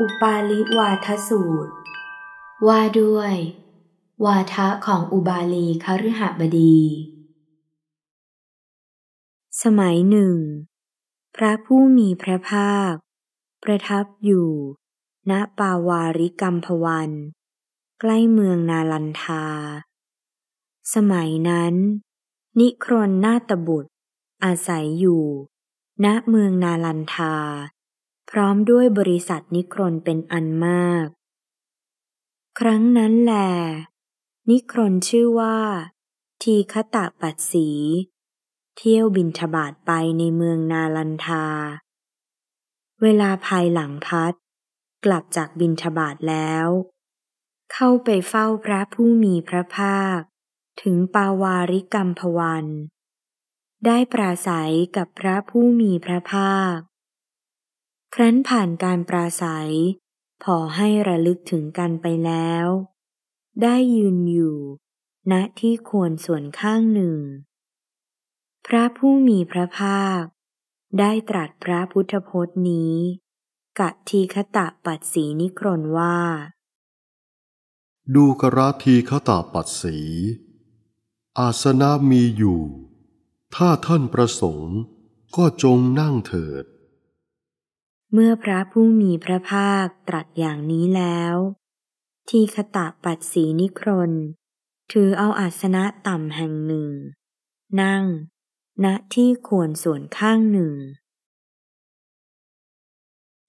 อุปาลิวาทสูตร ว่าด้วย วาทะของอุบาลีคฤหบดี สมัยหนึ่ง พระผู้มีพระภาค ประทับอยู่ ณปาวาริกัมพวัน ใกล้เมืองนาลันทา สมัยนั้น นิครนนาตบุตรอาศัยอยู่ ณเมืองนาลันทาพร้อมด้วยบริษัทนิครนเป็นอันมาก ครั้งนั้นแหล นิครนชื่อว่าทีคตะปัดสี เที่ยวบินทบาทไปในเมืองนาลันทา เวลาภายหลังพัด กลับจากบินทบาทแล้ว เข้าไปเฝ้าพระผู้มีพระภาค ถึงปาวาริกรรมพวัน ได้ปราศัยกับพระผู้มีพระภาคครั้นผ่านการปราศัย พอให้ระลึกถึงกันไปแล้ว ได้ยืนอยู่ณนะที่ควรส่วนข้างหนึ่ง พระผู้มีพระภาค ได้ตรัสพระพุทธพจน์นี้กะทีคตะปัดสีนิครนว่า ดูกระทีคตะปัดสี อาสนะมีอยู่ ถ้าท่านประสงค์ก็จงนั่งเถิดเมื่อพระผู้มีพระภาคตรัสอย่างนี้แล้ว ทีคตะปัดสีนิครนถือเอาอาสนะต่ำแห่งหนึ่ง นั่งณที่ควรส่วนข้างหนึ่ง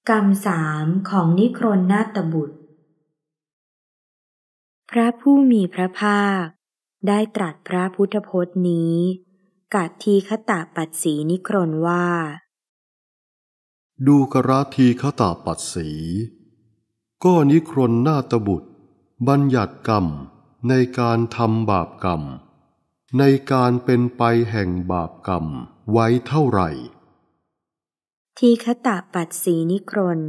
กรรมสามของนิครนนาตบุตร พระผู้มีพระภาคได้ตรัสพระพุทธพจน์นี้ กัดทีคตะปัดสีนิครนว่าดูกราทีขตาปัดสีก็นิครนนาตบุตร บัญญัติกรรม ในการทำบาปกรรม ในการเป็นไปแห่งบาปกรรมไว้เท่าไหร่ ทีคตะปัดสีนิครน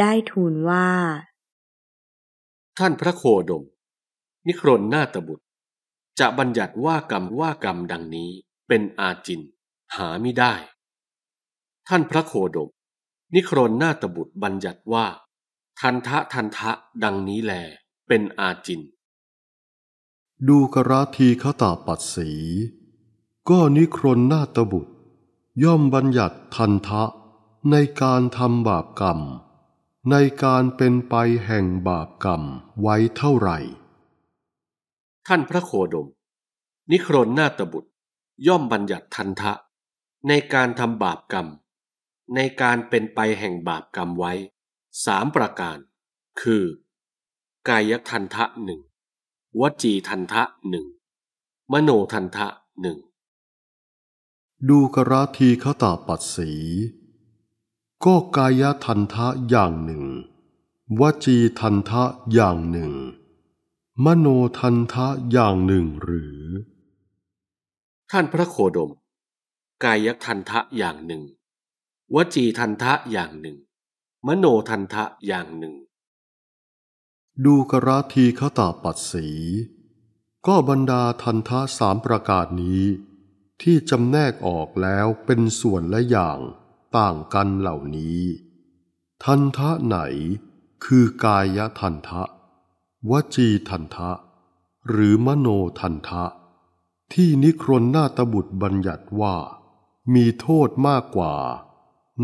ได้ทูลว่า ท่านพระโคดมนิครนนาตบุตร จะบัญญัติว่ากรรมว่ากรรมดังนี้เป็นอาจินหาไม่ได้ ท่านพระโคดมนิครนนาตบุตรบัญญัติว่า ทันทะทันทะดังนี้แลเป็นอาจิน ดูกราทีขตาปัดสี ก็นิครนนาตบุตร ย่อมบัญญัติทันทะในการทำบาปกรรม ในการเป็นไปแห่งบาปกรรมไว้เท่าไหร่ ท่านพระโคดม นิครนนาตบุตรย่อมบัญญัติทันทะ ในการทำบาปกรรมในการเป็นไปแห่งบาปกรรมไว้สามประการ คือกายทันทะหนึ่งวจีทันทะหนึ่งมโนทันทะหนึ่งดูกราทีขตาปัสสี ก็กายทันทะอย่างหนึ่ง วจีทันทะอย่างหนึ่ง มโนทันทะอย่างหนึ่งหรือ ท่านพระโคดมกายทันทะอย่างหนึ่งวจีทันทะอย่างหนึ่ง มโนทันทะอย่างหนึ่ง ดูกระทีขตาปัสสี ก็บรรดาทันทะสามประกาศนี้ ที่จำแนกออกแล้วเป็นส่วนและอย่างต่างกันเหล่านี้ ทันทะไหนคือกายทันทะ วจีทันทะหรือมโนทันทะ ที่นิครนนาตบุตรบัญญัติว่า มีโทษมากกว่า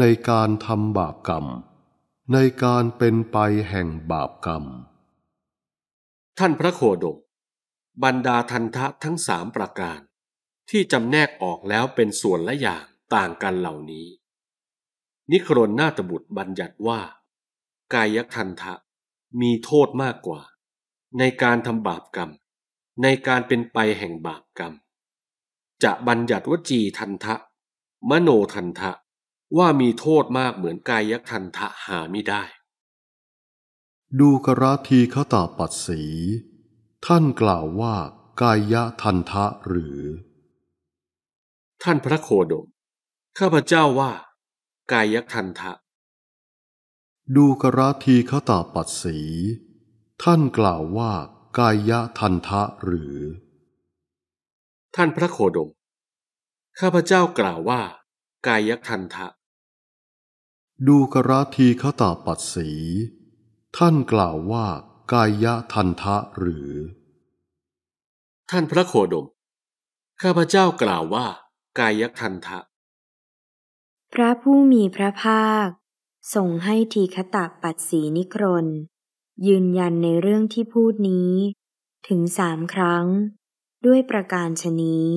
ในการทำบาปกรรม ในการเป็นไปแห่งบาปกรรม ท่านพระโคดมบรรดาทันทะทั้งสามประการ ที่จำแนกออกแล้วเป็นส่วนละอย่างต่างกันเหล่านี้ นิครนนาตบุตรบัญญัติว่ากายทันทะมีโทษมากกว่า ในการทำบาปกรรม ในการเป็นไปแห่งบาปกรรม จะบัญญัติวจีทันทะมโนทันทะว่ามีโทษมากเหมือนกายคันทะหาไม่ได้ ดูกราทีขาตาปัดสี ท่านกล่าวว่ากายะทันทะหรือ ท่านพระโคดม ข้าพเจ้าว่ากายทันทะ ดูกราทีขตาปัดสี ท่านกล่าวว่ากายะทันทะหรือ ท่านพระโคดม ข้าพเจ้ากล่าวว่ากายทันทะดูกราทีขตาปัดสี ท่านกล่าวว่า กายะทันทะหรือ ท่านพระโคดมข้าพเจ้ากล่าวว่า กายะทันทะ พระผู้มีพระภาคส่งให้ทีคตาปัดสีนิครนยืนยันในเรื่องที่พูดนี้ ถึงสามครั้ง ด้วยประการชนี้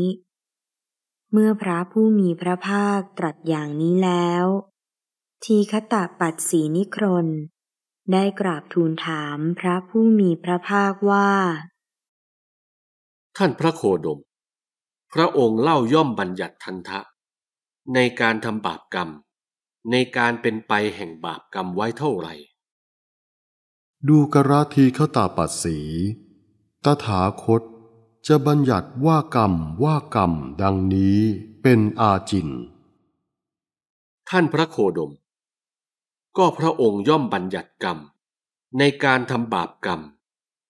เมื่อพระผู้มีพระภาคตรัสอย่างนี้แล้วทีคตะปัดสีนิครนได้กราบทูลถามพระผู้มีพระภาคว่า ท่านพระโคดม พระองค์เล่าย่อมบัญญัติทันทะ ในการทำบาปกรรม ในการเป็นไปแห่งบาปกรรมไว้เท่าไหร่ดูกราทีขตาปัดสี ตถาคตจะบัญญัติว่ากรรมว่ากรรมดังนี้เป็นอาจิน ท่านพระโคดมก็พระองค์ย่อมบัญญัติกรรม ในการทำบาปกรรม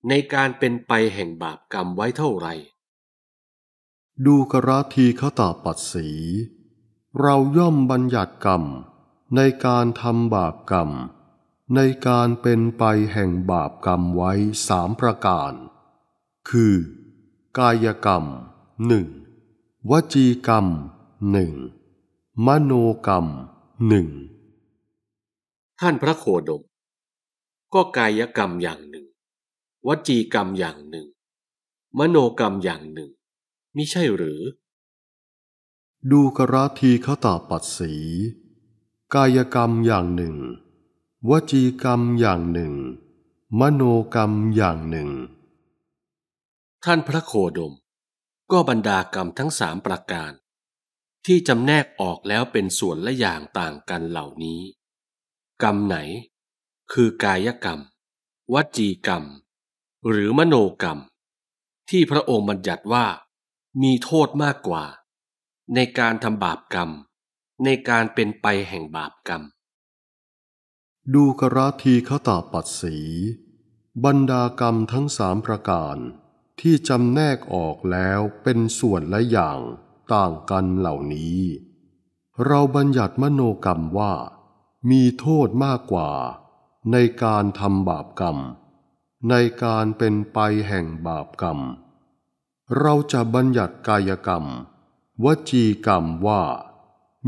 ในการเป็นไปแห่งบาปกรรมไว้เท่าไร ดูกราทีขตาปัดสี เราย่อมบัญญัติกรรม ในการทำบาปกรรม ในการเป็นไปแห่งบาปกรรมไว้สามประการ คือ กายกรรมหนึ่งวจีกรรมหนึ่งมโนกรรมหนึ่งท่านพระโคดม ก็กายกรรมอย่างหนึ่ง วจีกรรมอย่างหนึ่ง มโนกรรมอย่างหนึ่ง มิใช่หรือ ดูกราทีขตาปัดสี กายกรรมอย่างหนึ่ง วจีกรรมอย่างหนึ่ง มโนกรรมอย่างหนึ่ง ท่านพระโคดม ก็บรรดากรรมทั้งสามประการ ที่จำแนกออกแล้วเป็นส่วนละอย่างต่างกันเหล่านี้กรรมไหน คือกายกรรมวจีกรรม หรือมโนกรรม ที่พระองค์บัญญัติว่า มีโทษมากกว่า ในการทำบาปกรรมในการเป็นไปแห่งบาปกรรม ดูกราทีขตาปัดสีบรรดากรรมทั้งสามประการที่จำแนกออกแล้วเป็นส่วนและอย่างต่างกันเหล่านี้ เราบัญญัติมโนกรรมว่ามีโทษมากกว่า ในการทำบาปกรรม ในการเป็นไปแห่งบาปกรรม เราจะบัญญัติกายกรรมวจีกรรมว่า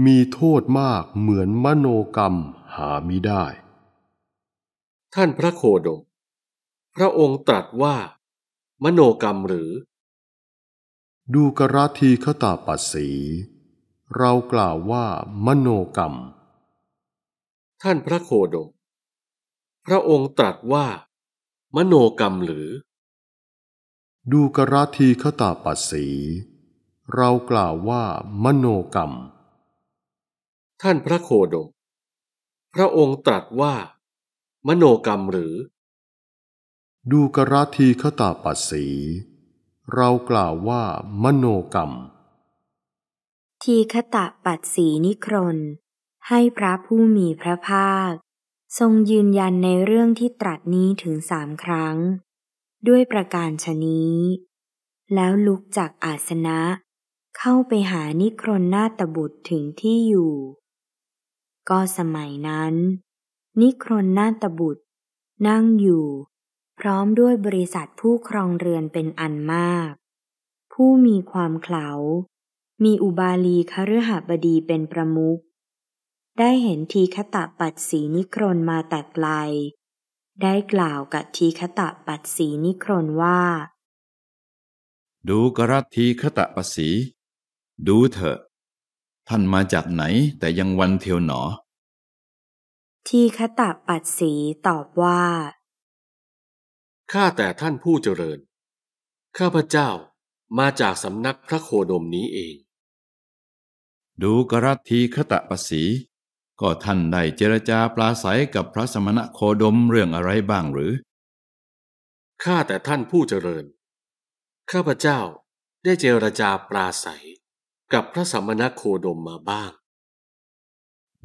มีโทษมากเหมือนมโนกรรมหามิได้ ท่านพระโคดมพระองค์ตรัสว่า มโนกรรมหรือ ดูกราทีขตาปัสสี เรากล่าวว่ามโนกรรมท่านพระโคดม พระองค์ตรัสว่า มโนกรรมหรือ ดูกราทีขตาปัสสี เรากล่าวว่า มโนกรรม ท่านพระโคดม พระองค์ตรัสว่า มโนกรรมหรือ ดูกราทีขตาปัสสี เรากล่าวว่า มโนกรรมทีคตะปัดสีนิครนให้พระผู้มีพระภาค ทรงยืนยันในเรื่องที่ตรัสนี้ถึงสามครั้ง ด้วยประการชนี้ แล้วลุกจากอาสนะ เข้าไปหานิครนนาตบุตรถึงที่อยู่ ก็สมัยนั้น นิครนนาตบุตร นั่งอยู่ พร้อมด้วยบริษัทผู้ครองเรือนเป็นอันมาก ผู้มีความเขลามีอุบาลีคฤหบดีเป็นประมุขได้เห็นทีคตะปัดสีนิครนมาแต่ไกลได้กล่าวกับทีคตะปัดสีนิครนว่า ดูกรัตทีคตะปัดสีดูเถอะ ท่านมาจากไหนแต่ยังวันเทียวหนอทีคตะปัดสีตอบว่าข้าแต่ท่านผู้เจริญ ข้าพเจ้ามาจากสำนักพระโคดมนี้เอง ดูกรัตทีคตะปัดสีก็ท่านได้เจรจาปราศัยกับพระสมณะโคดมเรื่องอะไรบ้างหรือ ข้าแต่ท่านผู้เจริญ ข้าพเจ้าได้เจรจาปราศัย กับพระสมณะโคดมมาบ้าง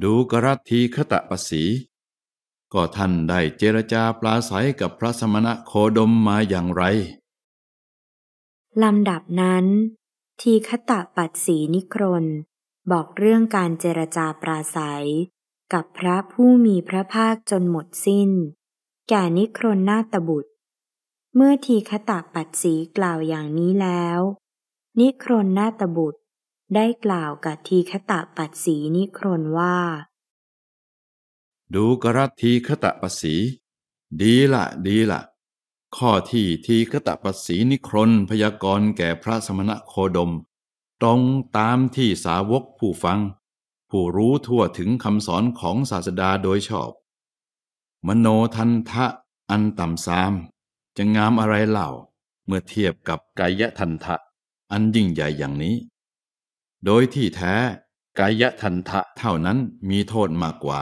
ดูกรัตทีคตะปสีก็ท่านได้เจรจาปราศัยกับพระสมณะโคดมมาอย่างไร ลำดับนั้นทีคตะปัดสีนิครนบอกเรื่องการเจรจาปราศัยกับพระผู้มีพระภาคจนหมดสิ้น แก่นิครนนาตบุตร เมื่อทีคตาปัดสีกล่าวอย่างนี้แล้ว นิครนนาตบุตรได้กล่าวกับทีคตะปัดสีนิครนว่า ดูกระทีคตะปัดสีดีละดีละข้อที่ทีคตะปัดสีนิครนพยากรณ์แก่พระสมณะโคดมตรงตามที่สาวกผู้ฟัง ผู้รู้ทั่วถึงคำสอนของศาสดาโดยชอบ มโนทันทะอันต่ำสาม จะงามอะไรเล่า เมื่อเทียบกับกายทันทะอันยิ่งใหญ่อย่างนี้ โดยที่แท้กายทันทะเท่านั้นมีโทษมากกว่า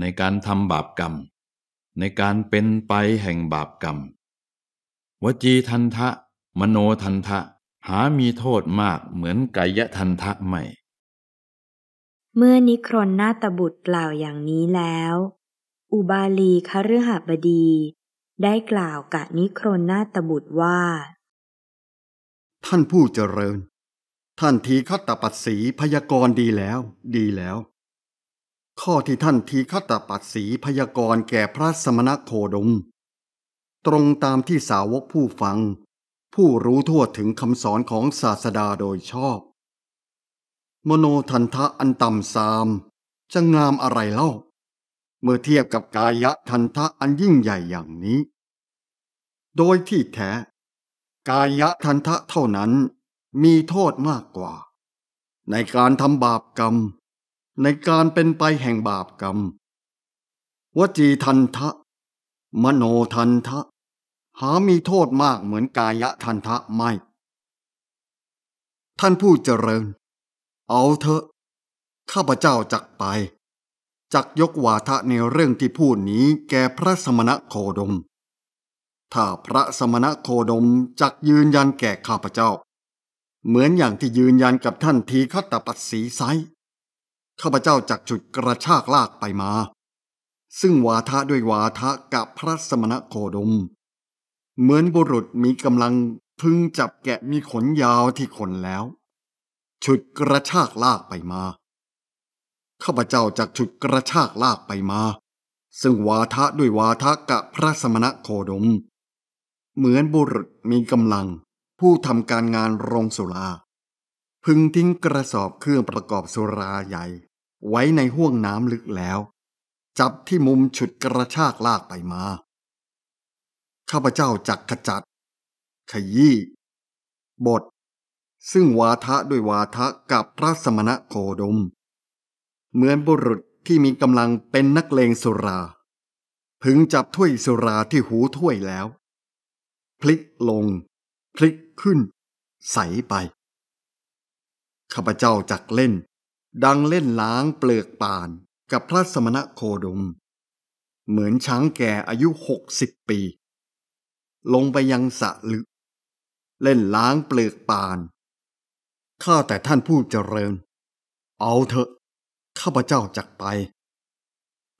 ในการทำบาปกรรม ในการเป็นไปแห่งบาป กรรม วจีทันทะมโนทันทะหามีโทษมากเหมือนกายทันทะไม่ เมื่อนิครนนาตบุตรกล่าวอย่างนี้แล้ว อุบาลีคฤหบดีได้กล่าวกับนิครนนาตบุตรว่า ท่านผู้เจริญ ท่านทีคัตตปัตสีพยากรณ์ดีแล้ว ดีแล้ว ข้อที่ท่านทีคัตตปัตสีพยากรณ์แก่พระสมณโคดม ตรงตามที่สาวกผู้ฟังผู้รู้ทั่วถึงคำสอนของศาสดาโดยชอบ มโนทันทะอันต่ำสามจะงามอะไรเล่า เมื่อเทียบกับกายะทันทะอันยิ่งใหญ่อย่างนี้ โดยที่แท้กายะทันทะเท่านั้นมีโทษมากกว่า ในการทำบาปกรรม ในการเป็นไปแห่งบาปกรรม วจีทันทะ มโนทันทะามีโทษมากเหมือนกายะทันทะไม่ ท่านผู้เจริญ เอาเถอะ ข้าพเจ้าจักไป จักยกวาทะในเรื่องที่พูดนี้แก่พระสมณะโคดม ถ้าพระสมณะโคดมจักยืนยันแก่ข้าพเจ้า เหมือนอย่างที่ยืนยันกับท่านทีคัตตปัสสีไซข้าพเจ้าจักจุดกระชากลากไปมา ซึ่งวาทะด้วยวาทะกับพระสมณะโคดมเหมือนบุรุษมีกำลังพึงจับแกะมีขนยาวที่ขนแล้ว ฉุดกระชากลากไปมา ข้าพเจ้าจากฉุดกระชากลากไปมา ซึ่งวาทะด้วยวาทะกะพระสมณะโคดม เหมือนบุรุษมีกำลังผู้ทำการงานโรงสุราพึงทิ้งกระสอบเครื่องประกอบสุราใหญ่ ไว้ในห้วงน้ำลึกแล้ว จับที่มุมฉุดกระชากลากไปมาข้าพเจ้าจักขจัด ขยี้บท ซึ่งวาทะด้วยวาทะกับพระสมณะโคดม เหมือนบุรุษที่มีกำลังเป็นนักเลงสุรา พึงจับถ้วยสุราที่หูถ้วยแล้ว พลิกลง พลิกขึ้น ใสไป ข้าพเจ้าจักเล่น ดังเล่นล้างเปลือกปานกับพระสมณะโคดมเหมือนช้างแก่อายุหกสิบปีลงไปยังสะลึกเล่นล้างเปลือกปานข้าแต่ท่านผู้เจริญ เอาเถอะข้าพเจ้าจักไป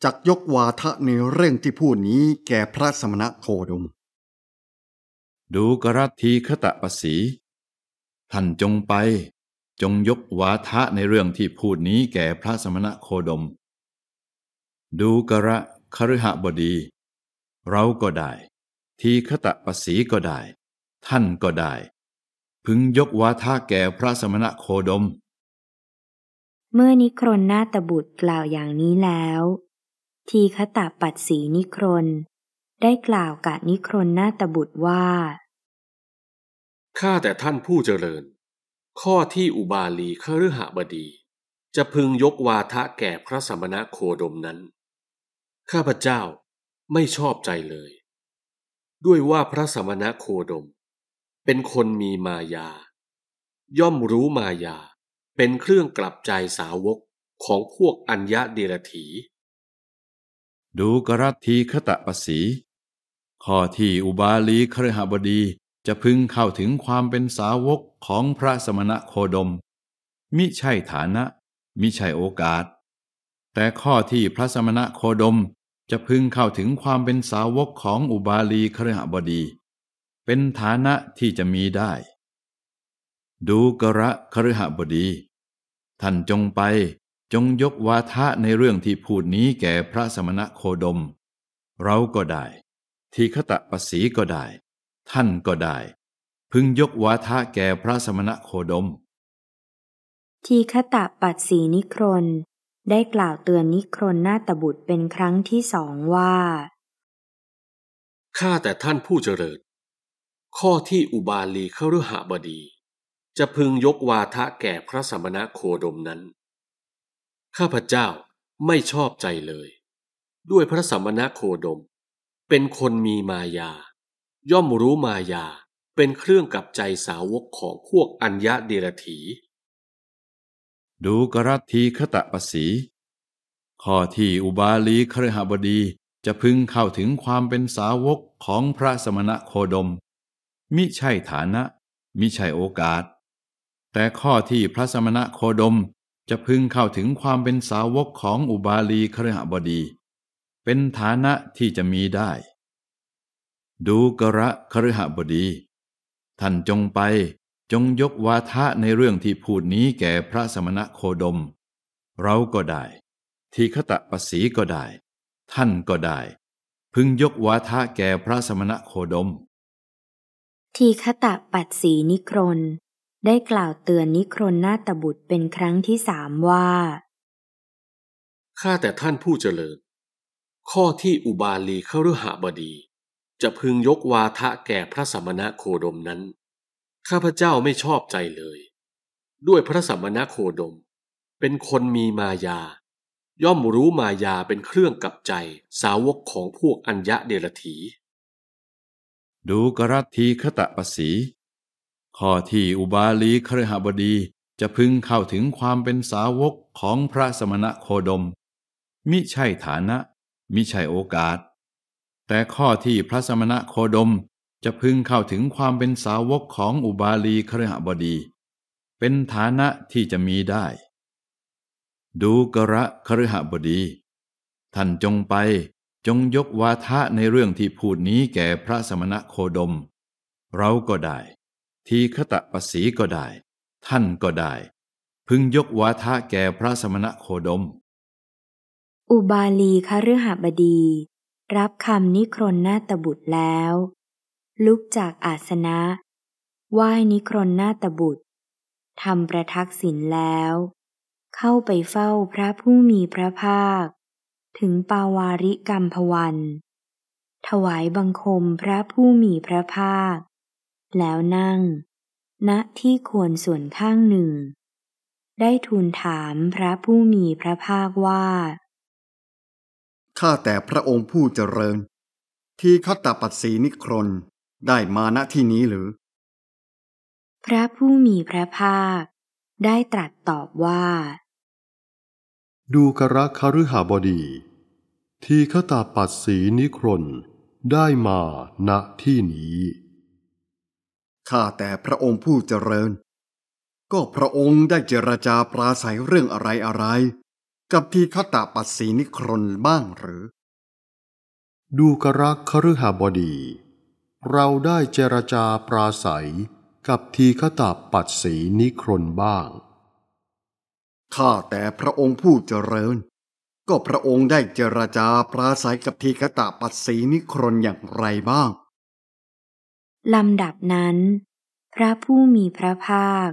จักยกวาทะในเรื่องที่พูดนี้แก่พระสมณะโคดม ดูกรัทีคตะปสี ท่านจงไปจงยกวาทะในเรื่องที่พูดนี้แก่พระสมณะโคดม ดูกระคฤหบดี เราก็ได้ทีคตะปสีก็ได้ ท่านก็ได้ พึงยกวาทาแก่พระสมณะโคดม เมื่อนิครนนาตบุตรกล่าวอย่างนี้แล้ว ทีคตะปัดสีนิครน ได้กล่าวกับนิครนนาตบุตรว่า ข้าแต่ท่านผู้เจริญ ข้อที่อุบาลีคฤหบดีจะพึงยกวาทะแก่พระสมณะโคดมนั้นข้าพเจ้าไม่ชอบใจเลยด้วยว่าพระสมณะโคดม เป็นคนมีมายา ย่อมรู้มายา เป็นเครื่องกลับใจสาวกของพวกอัญญะเดรถี ดูกรัตทีคตะปสี ข้อที่อุบาลีครหบดีจะพึงเข้าถึงความเป็นสาวกของพระสมณะโคดม มิใช่ฐานะมิใช่โอกาส แต่ข้อที่พระสมณะโคดมจะพึงเข้าถึงความเป็นสาวกของอุบาลีครหบดี เป็นฐานะที่จะมีได้ ดูกระครหบดี ท่านจงไปจงยกวาทะในเรื่องที่พูดนี้แก่พระสมณะโคดม เราก็ได้ทีขตะปสีก็ได้ ท่านก็ได้ พึงยกวาทะแก่พระสมณะโคดมทีขตะปัดสีนิครนได้กล่าวเตือนนิครนนาตบุตรเป็นครั้งที่สองว่า ข้าแต่ท่านผู้เจริญ ข้อที่อุบาลีเข้าหบดี จะพึงยกวาทะแก่พระสมณะโคดมนั้น ข้าพเจ้าไม่ชอบใจเลย ด้วยพระสมณะโคดม เป็นคนมีมายา ย่อมรู้มายา เป็นเครื่องกับใจสาวกของพวกอัญญะเดรถีดูกรัตทีคตะปสี ข้อที่อุบาลีครหบดีจะพึงเข้าถึงความเป็นสาวกของพระสมณะโคดม มิใช่ฐานะ มิใช่โอกาส แต่ข้อที่พระสมณะโคดมจะพึงเข้าถึงความเป็นสาวกของอุบาลีครหบดี เป็นฐานะที่จะมีได้ ดูกระครหบดี ท่านจงไปจงยกวาทะในเรื่องที่พูดนี้แก่พระสมณะโคดม เราก็ได้ทีขตะปสีก็ได้ ท่านก็ได้ พึงยกวาทะแก่พระสมณะโคดมทีขตะปัดสีนิครนได้กล่าวเตือนนิครนนาตบุตรเป็นครั้งที่สามว่า ข้าแต่ท่านผู้เจริญข้อที่อุบาลีเข้าฤหบดี จะพึงยกวาทะแก่พระสมณะโคดมนั้นข้าพเจ้าไม่ชอบใจเลย ด้วยพระสัมมณโคดม เป็นคนมีมายา ย่อมรู้มายาเป็นเครื่องกับใจสาวกของพวกอัญญะเดรถีดูกรัตทีคตะปสีข้อที่อุบาลีครหบดีจะพึงเข้าถึงความเป็นสาวกของพระสมณะโคดม มิใช่ฐานะมิใช่โอกาส แต่ข้อที่พระสมณะโคดมจะพึงเข้าถึงความเป็นสาวกของอุบาลีครหบดี เป็นฐานะที่จะมีได้ ดูกระครหบดี ท่านจงไปจงยกวาทะในเรื่องที่พูดนี้แก่พระสมณะโคดม เราก็ได้ทีคตะปสีก็ได้ ท่านก็ได้ พึงยกวาทะแก่พระสมณะโคดม อุบาลีคฤหบดีรับคำนิครนนาตบุตรแล้วลุกจากอาสนะ ไหว้นิครนนาตบุตร ทำประทักษิณแล้ว เข้าไปเฝ้าพระผู้มีพระภาค ถึงปาวาริกรรมพวัน ถวายบังคมพระผู้มีพระภาค แล้วนั่ง ณ ที่ควรส่วนข้างหนึ่ง ได้ทูลถามพระผู้มีพระภาคว่า ข้าแต่พระองค์ผู้เจริญ ที่ขตาปัสสีนิครนได้มาณที่นี้หรือ พระผู้มีพระภาคได้ตรัสตอบว่า ดูกระคฤหบดี ทีขตาปัดสีนิครนได้มาณที่นี้ข้าแต่พระองค์ผู้เจริญ ก็พระองค์ได้เจรจาปราศัยเรื่องอะไรอะไร กับทีขตาปัดสีนิครนบ้างหรือ ดูกระคฤหบดีเราได้เจรจาปราศัยกับทีฆตาปัดสีนิครนบ้าง ข้าแต่พระองค์ผู้เจริญ ก็พระองค์ได้เจรจาปราศัยกับทีฆตาปัดสีนิครนอย่างไรบ้าง ลำดับนั้น พระผู้มีพระภาค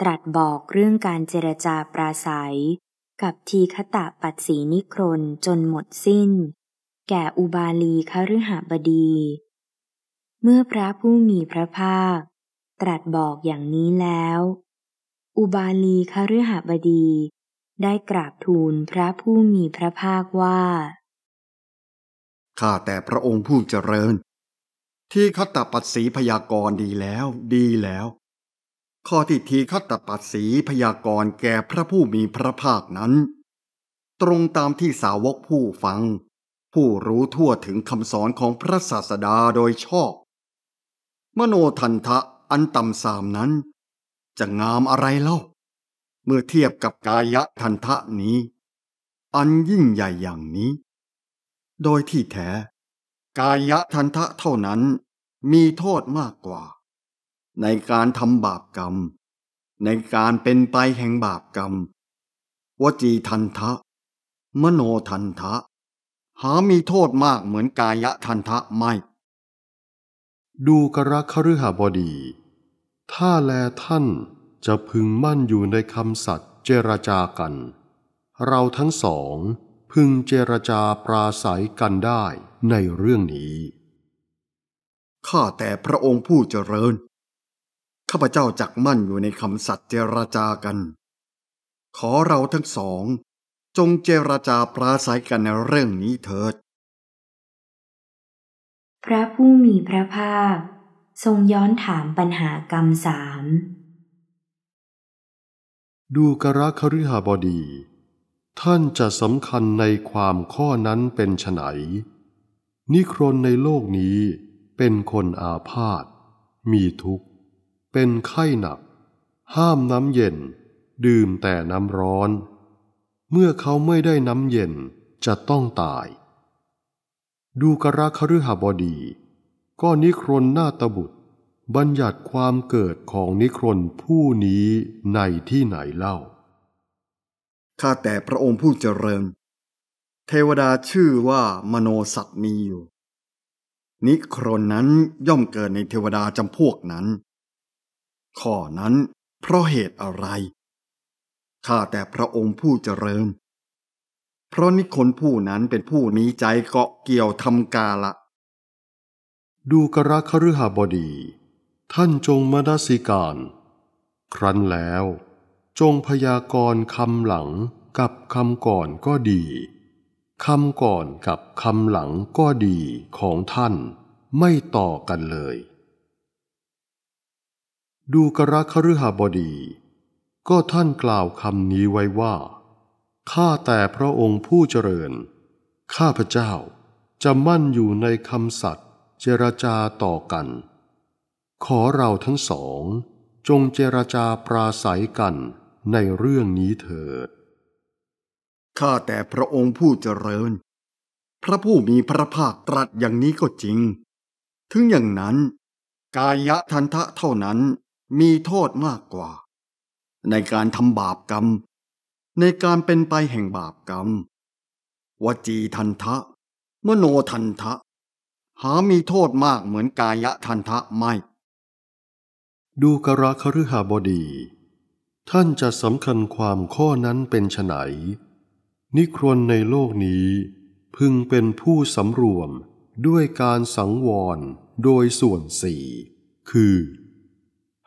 ตรัสบอกเรื่องการเจรจาปราศัยกับทีฆตาปัดสีนิครนจนหมดสิ้น แก่อุบาลีคฤหบดีเมื่อพระผู้มีพระภาค ตรัสบอกอย่างนี้แล้ว อุบาลีคฤหบดี ได้กราบทูลพระผู้มีพระภาคว่า ข้าแต่พระองค์ผู้เจริญ ที่ขตปัตสีพยากรณ์ดีแล้ว ดีแล้ว ข้อที่ทีขตปัตสีพยากรณ์แก่พระผู้มีพระภาคนั้น ตรงตามที่สาวกผู้ฟัง ผู้รู้ทั่วถึงคำสอนของพระศาสดาโดยชอบมโนทันทะอันต่ำสามนั้น จะงามอะไรเล่า เมื่อเทียบกับกายะทันทะนี้ อันยิ่งใหญ่อย่างนี้ โดยที่แท้กายะทันทะเท่านั้นมีโทษมากกว่า ในการทำบาปกรรม ในการเป็นไปแห่งบาปกรรม วจีทันทะมโนทันทะหามีโทษมากเหมือนกายะทันทะไม่ดูกระคฤหบดี ถ้าแลท่านจะพึงมั่นอยู่ในคำสัตย์เจรจากัน เราทั้งสองพึงเจรจาปราศัยกันได้ในเรื่องนี้ ข้าแต่พระองค์ผู้เจริญ ข้าพเจ้าจักมั่นอยู่ในคำสัตย์เจรจากัน ขอเราทั้งสองจงเจรจาปราศัยกันในเรื่องนี้เถิดพระผู้มีพระภาคทรงย้อนถามปัญหากรรมสาม ดูกระคฤหบดี ท่านจะสำคัญในความข้อนั้นเป็นไฉนนิครนในโลกนี้เป็นคนอาพาธมีทุกข์ เป็นไข้หนักห้ามน้ำเย็น ดื่มแต่น้ำร้อน เมื่อเขาไม่ได้น้ำเย็นจะต้องตายดูกระคฤหบดีก็นิครนนาตบุตร บัญญัติความเกิดของนิครนผู้นี้ในที่ไหนเล่าข้าแต่พระองค์ผู้เจริญ เทวดาชื่อว่ามโนสัตมีอยู่นิครนนั้นย่อมเกิดในเทวดาจำพวกนั้นข้อนั้นเพราะเหตุอะไรข้าแต่พระองค์ผู้เจริญเพราะนิคนผู้นั้นเป็นผู้มีใจเกาะเกี่ยวทำกาละ ดูกระคฤหบดี ท่านจงมดสิการ ครั้นแล้ว จงพยากรณ์คำหลังกับคำก่อนก็ดี คำก่อนกับคำหลังก็ดีของท่านไม่ต่อกันเลย ดูกระคฤหบดี ก็ท่านกล่าวคำนี้ไว้ว่าข้าแต่พระองค์ผู้เจริญ ข้าพเจ้าจะมั่นอยู่ในคำสัตย์เจรจาต่อกัน ขอเราทั้งสองจงเจรจาปราศัยกันในเรื่องนี้เถิดข้าแต่พระองค์ผู้เจริญ พระผู้มีพระภาคตรัสอย่างนี้ก็จริง ถึงอย่างนั้น กายะทันทะเท่านั้นมีโทษมากกว่า ในการทำบาปกรรมในการเป็นไปแห่งบาปกรรมวจีทันทะมโนทันทะหามีโทษมากเหมือนกายะทันทะไม่ ดูกระคฤหบดี ท่านจะสำคัญความข้อนั้นเป็นไนนิครนในโลกนี้พึงเป็นผู้สำรวมด้วยการสังวรโดยส่วนสี่ คือ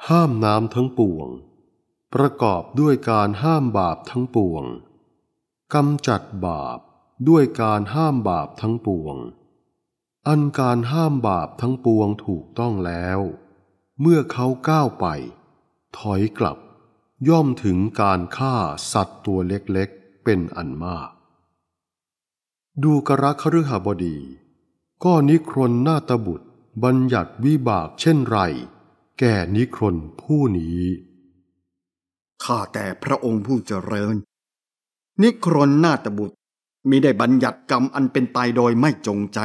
ห้ามน้ำทั้งปวงประกอบด้วยการห้ามบาปทั้งปวงกำจัดบาปด้วยการห้ามบาปทั้งปวง อันการห้ามบาปทั้งปวงถูกต้องแล้ว เมื่อเขาก้าวไป ถอยกลับ ย่อมถึงการฆ่าสัตว์ตัวเล็กๆ เป็นอันมาก ดูกระคฤหบดี ก็นิครนนาตบุตรบัญญัติวิบากเช่นไร แก่นิครนผู้นี้ข้าแต่พระองค์ผู้เจริญ นิครนนาตบุตรมิได้บัญญัติกรรมอันเป็นไปโดยไม่จงใจ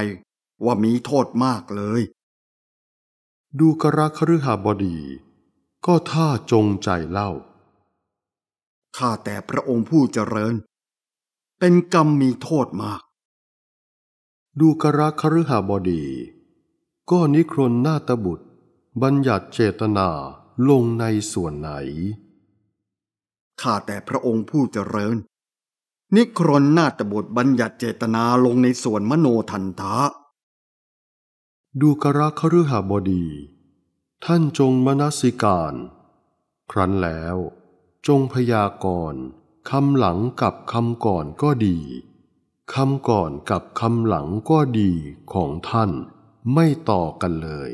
ว่ามีโทษมากเลย ดูกระคฤหบดี ก็ถ้าจงใจเล่าข้าแต่พระองค์ผู้เจริญ เป็นกรรมมีโทษมาก ดูกระคฤหบดี ก็นิครนนาตบุตร บัญญัติเจตนาลงในส่วนไหนข้าแต่พระองค์ผู้เจริญ นิครนนาตบทบัญญัติเจตนาลงในส่วนมโนทันทะ ดูกระคฤหบดี ท่านจงมนสิการครั้นแล้ว จงพยากรณ์คำหลังกับคำก่อนก็ดี คำก่อนกับคำหลังก็ดีของท่านไม่ต่อกันเลย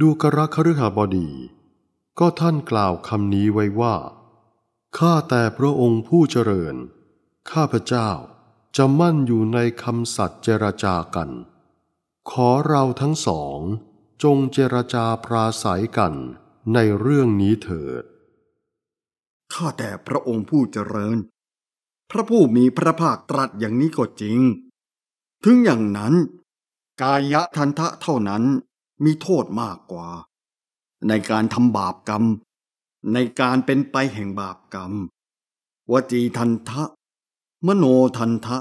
ดูกระคฤหบดีก็ท่านกล่าวคำนี้ไว้ว่า ข้าแต่พระองค์ผู้เจริญข้าพเจ้าจะมั่นอยู่ในคำสัตย์เจรจากัน ขอเราทั้งสองจงเจรจาปราศัยกันในเรื่องนี้เถิดข้าแต่พระองค์ผู้เจริญ พระผู้มีพระภาคตรัสอย่างนี้ก็จริงถึงอย่างนั้น กายะทันทะเท่านั้นมีโทษมากกว่าในการทำบาปกรรม ในการเป็นไปแห่งบาปกรรมวจีทันทะ มโนทันทะ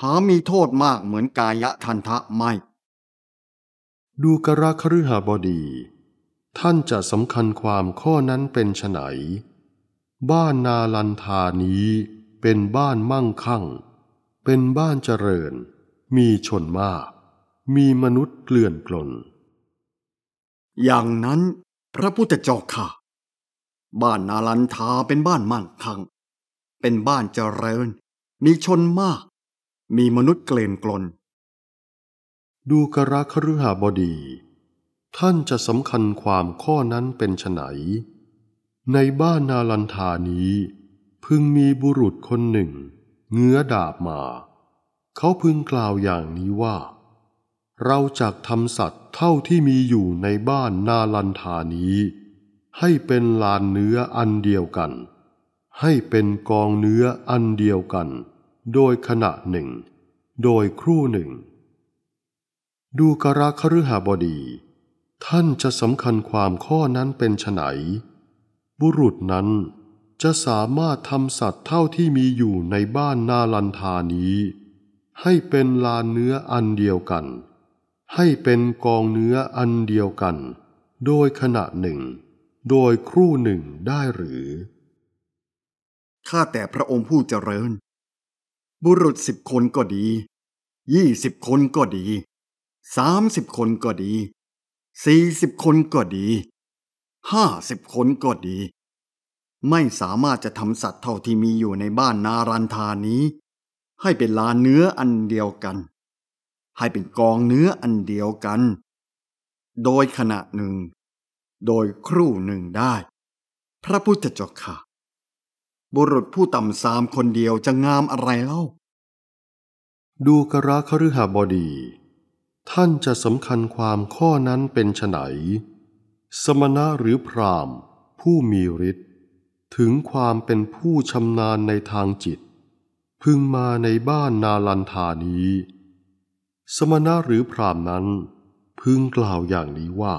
หามีโทษมากเหมือนกายะทันทะไม่ ดูกระคฤหบดี ท่านจะสำคัญความข้อนั้นเป็นไฉนบ้านนาลันธานี้เป็นบ้านมั่งคั่ง เป็นบ้านเจริญมีชนมาก มีมนุษย์เกลื่อนกลนอย่างนั้นพระพุทธเจ้าค่ะ บ้านนาลันทาเป็นบ้านมั่งคั่งเป็นบ้านเจริญมีชนมาก มีมนุษย์เกลนกลน ดูกระคฤหบดี ท่านจะสำคัญความข้อนั้นเป็นไหน ในบ้านนาลันทานี้ พึงมีบุรุษคนหนึ่ง เงื้อดาบมา เขาพึงกล่าวอย่างนี้ว่าเราจะทำสัตว์เท่าที่มีอยู่ในบ้านนาลันธานี้ ให้เป็นลานเนื้ออันเดียวกัน ให้เป็นกองเนื้ออันเดียวกัน โดยขณะหนึ่ง โดยครู่หนึ่ง ดูกราคฤหบดี ท่านจะสำคัญความข้อนั้นเป็นไนบุรุษนั้นจะสามารถทำสัตว์เท่าที่มีอยู่ในบ้านนาลันธานี้ ให้เป็นลานเนื้ออันเดียวกันให้เป็นกองเนื้ออันเดียวกัน โดยขณะหนึ่ง โดยครู่หนึ่งได้หรือข้าแต่พระองค์ผู้เจริญ บุรุษสิบคนก็ดี ยี่สิบคนก็ดี สามสิบคนก็ดี สี่สิบคนก็ดี ห้าสิบคนก็ดี ไม่สามารถจะทำสัตว์เท่าที่มีอยู่ในบ้านนารันธานี้ ให้เป็นลานเนื้ออันเดียวกันให้เป็นกองเนื้ออันเดียวกัน โดยขณะหนึ่ง โดยครู่หนึ่งได้ พระพุทธเจ้าค่ะบุรุษผู้ต่ำสามคนเดียวจะงามอะไรเล่า ดูกระคฤหบดี ท่านจะสำคัญความข้อนั้นเป็นไฉนสมณะหรือพรามผู้มีฤทธิ์ถึงความเป็นผู้ชำนาญในทางจิต พึงมาในบ้านนาลันธานี้สมณะหรือพรามนั้นพึงกล่าวอย่างนี้ว่า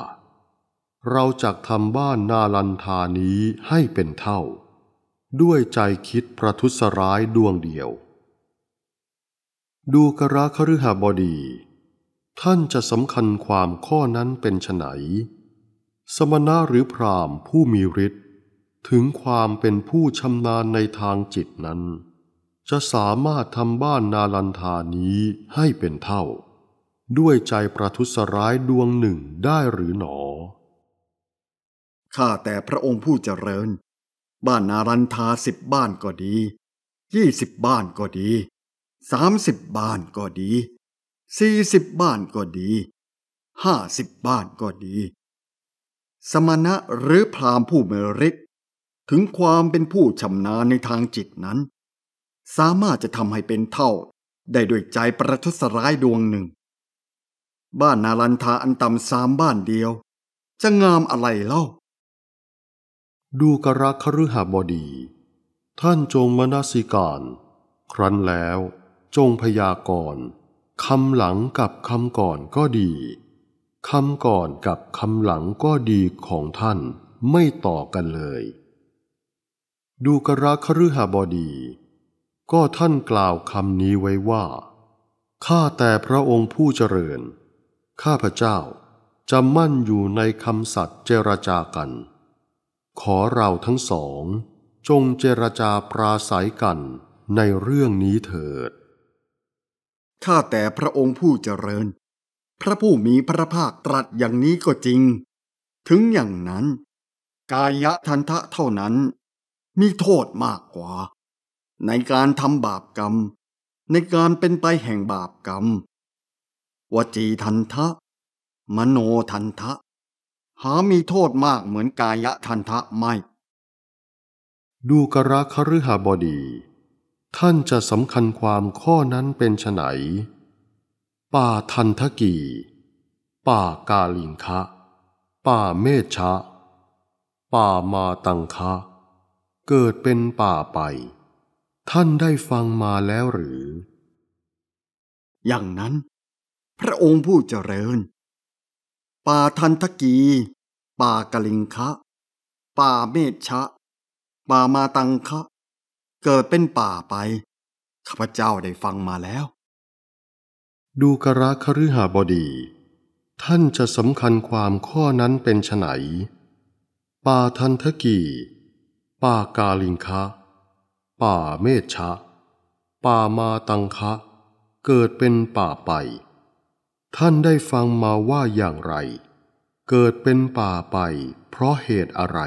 เราจะทำบ้านนาลันธานี้ให้เป็นเท่า ด้วยใจคิดประทุษร้ายดวงเดียว ดูกระคฤหบดี ท่านจะสำคัญความข้อนั้นเป็นไฉนสมณะหรือพรามผู้มีฤทธิ์ถึงความเป็นผู้ชำนาญในทางจิตนั้นจะสามารถทำบ้านนาลันทานี้ให้เป็นเท่า ด้วยใจประทุษร้ายดวงหนึ่งได้หรือหนอข้าแต่พระองค์ผู้เจริญ บ้านนารันทาสิบบ้านก็ดียี่สิบบ้านก็ดีสามสิบบ้านก็ดีสี่สิบบ้านก็ดีห้าสิบบ้านก็ดี สมณะหรือพรามผู้เมริตถึงความเป็นผู้ชำนาญในทางจิตนั้นสามารถจะทำให้เป็นเท่าได้ด้วยใจประทุษร้ายดวงหนึ่ง บ้านนารันทาอันต่ำสามบ้านเดียว จะงามอะไรเล่า ดูกระคฤหบดี ท่านจงมนาสิการ ครั้นแล้ว จงพยากรณ์คำหลังกับคำก่อนก็ดีคำก่อนกับคำหลังก็ดีของท่านไม่ต่อกันเลย ดูกระคฤหบดีก็ท่านกล่าวคำนี้ไว้ว่าข้าแต่พระองค์ผู้เจริญข้าพระเจ้าจะมั่นอยู่ในคำสัตย์เจรจากัน ขอเราทั้งสองจงเจรจาปราศัยกันในเรื่องนี้เถิดข้าแต่พระองค์ผู้เจริญ พระผู้มีพระภาคตรัสอย่างนี้ก็จริง ถึงอย่างนั้นกายะทันทะเท่านั้นมีโทษมากกว่าในการทำบาปกรรมในการเป็นไปแห่งบาปกรรมวจีทันทะมโนทันทะหา มีโทษมากเหมือนกายะทันทะไม่ ดูกระคฤหบดีท่านจะสำคัญความข้อนั้นเป็นไฉนป่าทันทกีป่ากาลิงคะป่าเมชะป่ามาตังคะเกิดเป็นป่าไปท่านได้ฟังมาแล้วหรือ อย่างนั้น พระองค์ผู้เจริญ ป่าทันทกีป่ากลิงคะป่าเมธชะ ป่ามาตังคะ เกิดเป็นป่าไปข้าพเจ้าได้ฟังมาแล้ว ดูกระคฤหาบดี ท่านจะสำคัญความข้อนั้นเป็นไฉนป่าทันทกีป่ากาลิงคะป่าเมชะป่ามาตังคะ เกิดเป็นป่าไป ท่านได้ฟังมาว่าอย่างไร เกิดเป็นป่าไป เพราะเหตุอะไร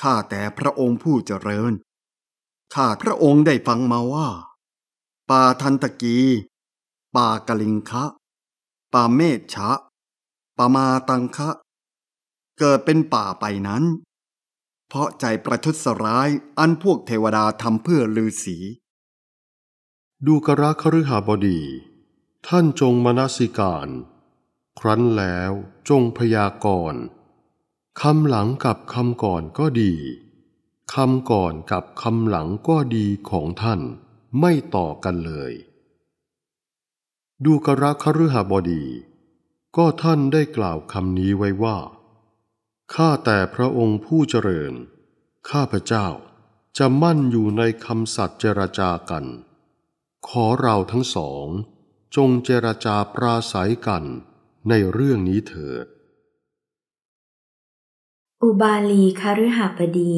ข้าแต่พระองค์ผู้เจริญข้าพระองค์ได้ฟังมาว่า ป่าทันตกี ป่ากลิงคะป่าเมชะป่ามาตังคะ เกิดเป็นป่าไปนั้นเพราะใจประทุษร้ายอันพวกเทวดาทำเพื่อลือสีดูกระคฤหบดี ท่านจงมนสิการ ครั้นแล้วจงพยากรณ์คำหลังกับคำก่อนก็ดี คำก่อนกับคำหลังก็ดีของท่านไม่ต่อกันเลย ดูกระคฤหบดี ก็ท่านได้กล่าวคำนี้ไว้ว่าข้าแต่พระองค์ผู้เจริญ ข้าพเจ้าจะมั่นอยู่ในคำสัตย์เจรจากัน ขอเราทั้งสองจงเจรจาปราศัยกันในเรื่องนี้เถิด อุบาลีคฤหบดี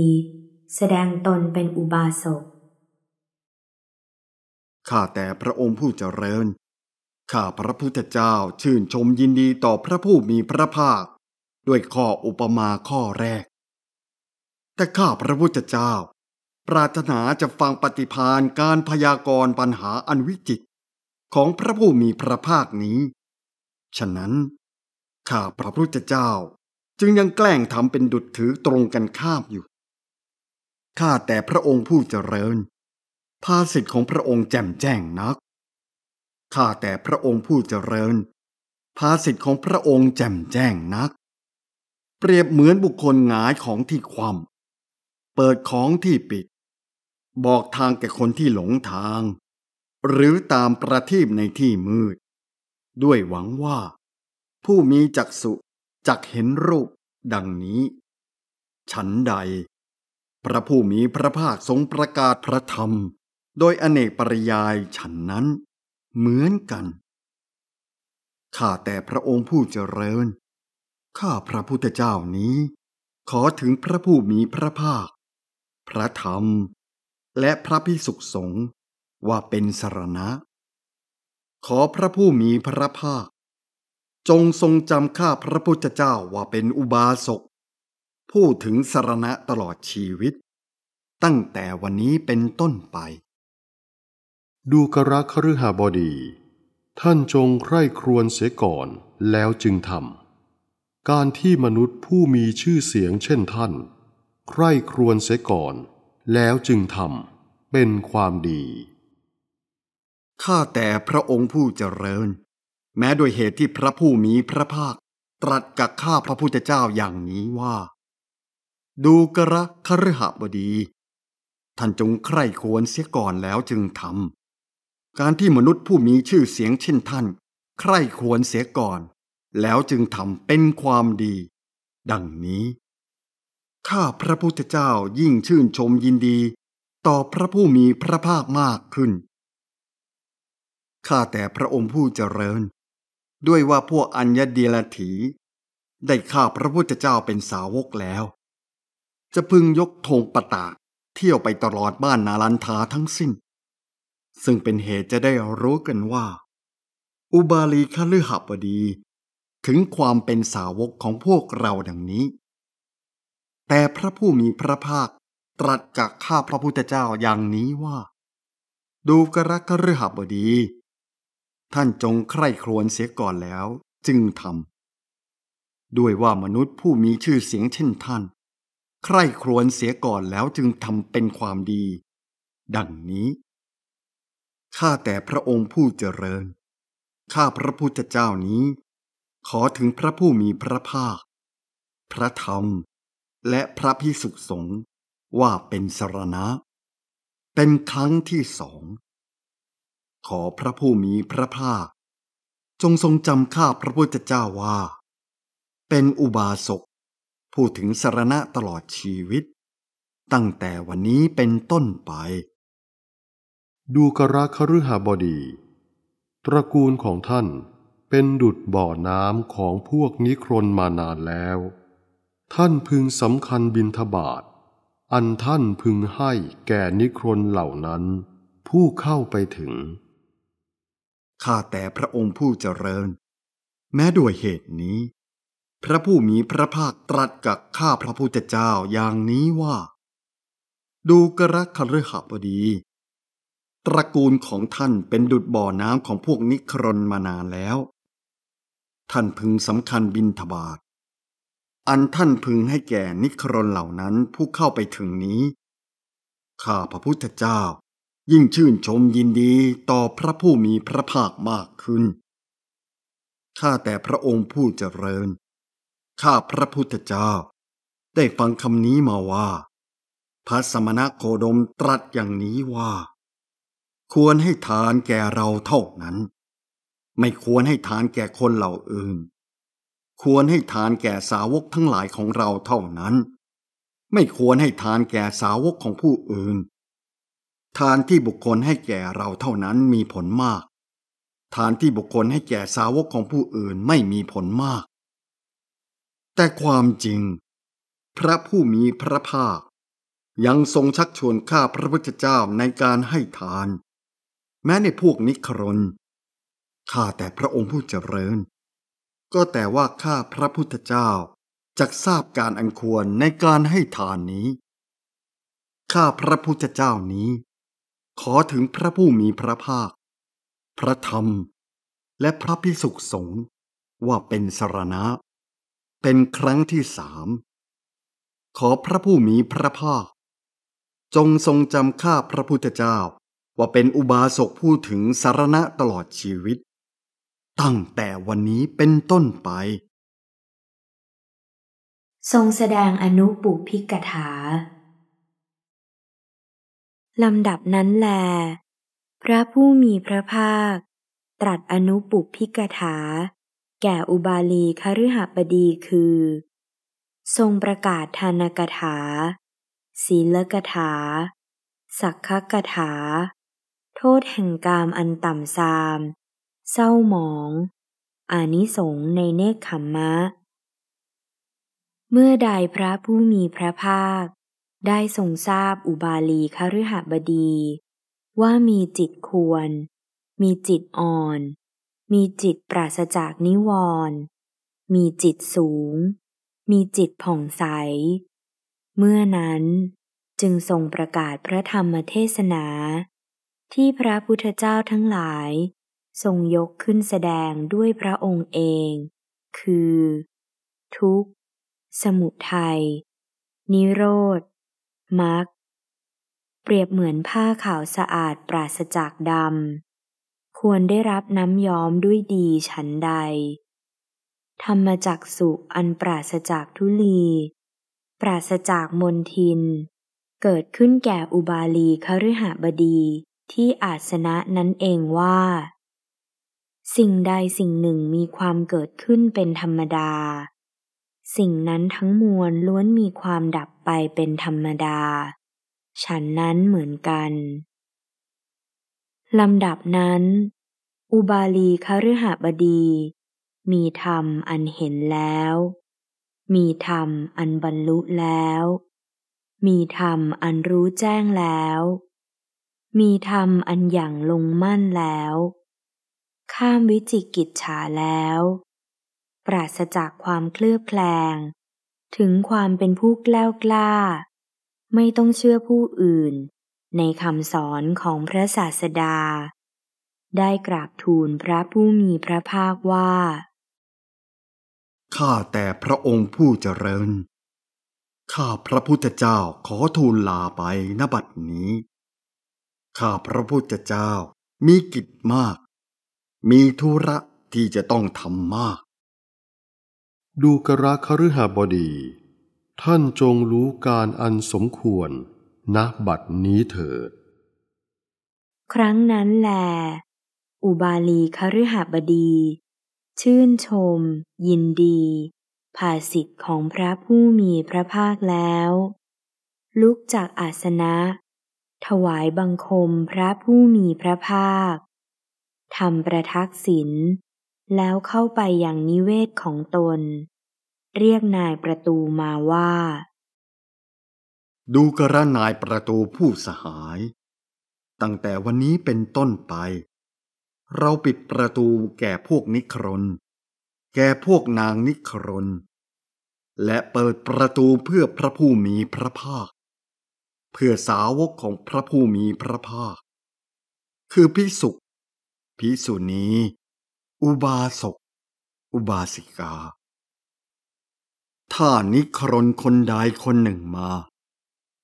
แสดงตนเป็นอุบาสกข้าแต่พระองค์ผู้เจริญ ข้าพระพุทธเจ้าชื่นชมยินดีต่อพระผู้มีพระภาคด้วยข้ออุปมาข้อแรก แต่ข้าพระพุทธเจ้า ปรารถนาจะฟังปฏิพานการพยากรณ์ปัญหาอันวิจิตของพระผู้มีพระภาคนี้ ฉะนั้น ข้าพระพุทธเจ้าจึงยังแกล้งทำเป็นดุดถือตรงกันข้ามอยู่ ข้าแต่พระองค์ผู้เจริญ ภาสิทธิ์ของพระองค์แจ่มแจ้งนัก ข้าแต่พระองค์ผู้เจริญ ภาสิทธิ์ของพระองค์แจ่มแจ้งนักเปรียบเหมือนบุคคลหงายของที่คว่มเปิดของที่ปิด บอกทางแก่คนที่หลงทาง หรือตามประทีปในที่มืด ด้วยหวังว่า ผู้มีจักษุจักเห็นรูปดังนี้ ฉันใด พระผู้มีพระภาคทรงประกาศพระธรรม โดยอเนกปริยายฉันนั้น เหมือนกันข้าแต่พระองค์ผู้เจริญข้าพระพุทธเจ้านี้ ขอถึงพระผู้มีพระภาค พระธรรมและพระพิสุขสงฆ์ว่าเป็นสรณะ ขอพระผู้มีพระภาค จงทรงจำข้าพระพุทธเจ้าว่าเป็นอุบาสกผู้ถึงสรณะตลอดชีวิตตั้งแต่วันนี้เป็นต้นไป ดูกระคฤหบดี ท่านจงใคร่ครวญเสียก่อนแล้วจึงทำการที่มนุษย์ผู้มีชื่อเสียง เช่นท่าน ใคร่ครวญเสียก่อน แล้วจึงทำเป็นความดี ข้าแต่พระองค์ผู้เจริญ แม้โดยเหตุที่พระผู้มีพระภาคตรัสกับข้าพระพุทธเจ้าอย่างนี้ว่า ดูกระคฤหบดี ท่านจงใคร่ควรเสียก่อนแล้วจึงทำ การที่มนุษย์ผู้มีชื่อเสียงเช่นท่าน ใคร่ควรเสียก่อนแล้วจึงทำเป็นความดี ดังนี้ ข้าพระพุทธเจ้ายิ่งชื่นชมยินดีต่อพระผู้มีพระภาคมากขึ้น ข้าแต่พระองค์ผู้เจริญ ด้วยว่าพวกอัญญเดียลถีได้ข้าพระพุทธเจ้าเป็นสาวกแล้ว จะพึงยกธงปตาเที่ยวไปตลอดบ้านนาลันทาทั้งสิ้น ซึ่งเป็นเหตุจะได้รู้กันว่า อุบาลีคฤหบดีถึงความเป็นสาวกของพวกเราดังนี้ แต่พระผู้มีพระภาคตรัสกับข้าพระพุทธเจ้าอย่างนี้ว่า ดูกระคฤหบดี ท่านจงใคร่ครวญเสียก่อนแล้วจึงทำ ด้วยว่ามนุษย์ผู้มีชื่อเสียงเช่นท่าน ใคร่ครวญเสียก่อนแล้วจึงทำเป็นความดี ดังนี้ ข้าแต่พระองค์ผู้เจริญ ข้าพระพุทธเจ้านี้ขอถึงพระผู้มีพระภาค พระธรรม และพระพิสุสงฆ์ว่าเป็นสรณะ เป็นครั้งที่สอง ขอพระผู้มีพระภาค จงทรงจำข้าพระพุทธเจ้าว่า เป็นอุบาสก ผู้ถึงสรณะตลอดชีวิต ตั้งแต่วันนี้เป็นต้นไป ดูกระคฤหบดี ตระกูลของท่านเป็นดุดบ่อน้ำของพวกนิครนมานานแล้ว ท่านพึงสำคัญบินทบาท อันท่านพึงให้แก่นิครนเหล่านั้น ผู้เข้าไปถึง ข้าแต่พระองค์ผู้เจริญ แม้ด้วยเหตุนี้ พระผู้มีพระภาคตรัสกับข้าพระพุทธเจ้าอย่างนี้ว่า ดูกระคฤหบดี ตระกูลของท่านเป็นดุดบ่อน้ำของพวกนิครนมานานแล้วท่านพึงสำคัญบินทบาท อันท่านพึงให้แก่นิครนเหล่านั้นผู้เข้าไปถึงนี้ ข้าพระพุทธเจ้ายิ่งชื่นชมยินดีต่อพระผู้มีพระภาคมากขึ้น ข้าแต่พระองค์ผู้เจริญ ข้าพระพุทธเจ้า ได้ฟังคำนี้มาว่าพระสมณโคดมตรัสอย่างนี้ว่า ควรให้ทานแก่เราเท่านั้นไม่ควรให้ทานแก่คนเหล่าอื่น ควรให้ทานแก่สาวกทั้งหลายของเราเท่านั้น ไม่ควรให้ทานแก่สาวกของผู้อื่น ทานที่บุคคลให้แก่เราเท่านั้นมีผลมาก ทานที่บุคคลให้แก่สาวกของผู้อื่นไม่มีผลมาก แต่ความจริง พระผู้มีพระภาค ยังทรงชักชวนข้าพระพุทธเจ้าในการให้ทาน แม้ในพวกนิครนข้าแต่พระองค์ผู้เจริญก็แต่ว่าข้าพระพุทธเจ้าจักทราบการอันควรในการให้ทานนี้ ข้าพระพุทธเจ้านี้ขอถึงพระผู้มีพระภาค พระธรรมและพระพิสุขสงฆ์ว่าเป็นสรณะ เป็นครั้งที่สามขอพระผู้มีพระภาค จงทรงจำข้าพระพุทธเจ้าว่าเป็นอุบาสกผู้ถึงสารณะตลอดชีวิตตั้งแต่วันนี้เป็นต้นไป ทรงแสดงอนุปุพิกถาลำดับนั้นแล พระผู้มีพระภาค ตรัสอนุปุพิกถา แก่อุบาลีคฤหบดีคือ ทรงประกาศธานกถาศีลกถา สักขกถา โทษแห่งกามอันต่ำซามเศร้าหมองอานิสงในเนคขมมะ เมื่อใดพระผู้มีพระภาค ได้ทรงทราบอุบาลีคฤหบดี ว่ามีจิตควร มีจิตอ่อน มีจิตปราศจากนิวรณ์มีจิตสูง มีจิตผ่องใส เมื่อนั้นจึงทรงประกาศพระธรรมเทศนา ที่พระพุทธเจ้าทั้งหลายทรงยกขึ้นแสดงด้วยพระองค์เอง คือ ทุกข์ สมุทัย นิโรธมรรค เปรียบเหมือนผ้าขาวสะอาดปราศจากดำ ควรได้รับน้ำย้อมด้วยดีฉันใด ธรรมจักสุอันปราศจากทุลี ปราศจากมนทิน เกิดขึ้นแก่อุบาลีคฤหบดีที่อาสนะนั้นเองว่าสิ่งใดสิ่งหนึ่งมีความเกิดขึ้นเป็นธรรมดา สิ่งนั้นทั้งมวลล้วนมีความดับไปเป็นธรรมดา ฉันนั้นเหมือนกัน ลำดับนั้น อุบาลีคฤหบดี มีธรรมอันเห็นแล้ว มีธรรมอันบรรลุแล้ว มีธรรมอันรู้แจ้งแล้ว มีธรรมอันอย่างลงมั่นแล้วข้ามวิจิกิจฉาแล้ว ปราศจากความเคลือบแคลง ถึงความเป็นผู้กล้ากล้า ไม่ต้องเชื่อผู้อื่นในคำสอนของพระศาสดา ได้กราบทูลพระผู้มีพระภาคว่า ข้าแต่พระองค์ผู้เจริญ ข้าพระพุทธเจ้าขอทูลลาไปนบัดนี้ ข้าพระพุทธเจ้ามีกิจมากมีธุระที่จะต้องทำมาก ดูกระคฤหบดี ท่านจงรู้การอันสมควรณบัดนี้เถิด ครั้งนั้นแล อุบาลีคฤหบดี ชื่นชมยินดี ภาสิทธิ์ของพระผู้มีพระภาคแล้ว ลุกจากอาสนะ ถวายบังคมพระผู้มีพระภาคทำประทักษิณแล้วเข้าไปยังนิเวศของตน เรียกนายประตูมาว่า ดูกระนายประตูผู้สหาย ตั้งแต่วันนี้เป็นต้นไป เราปิดประตูแก่พวกนิครน แก่พวกนางนิครน และเปิดประตูเพื่อพระผู้มีพระภาค เพื่อสาวกของพระผู้มีพระภาค คือพิสุภิกษุณีอุบาสก อุบาสิกา ถ้านิครนคนใดคนหนึ่งมา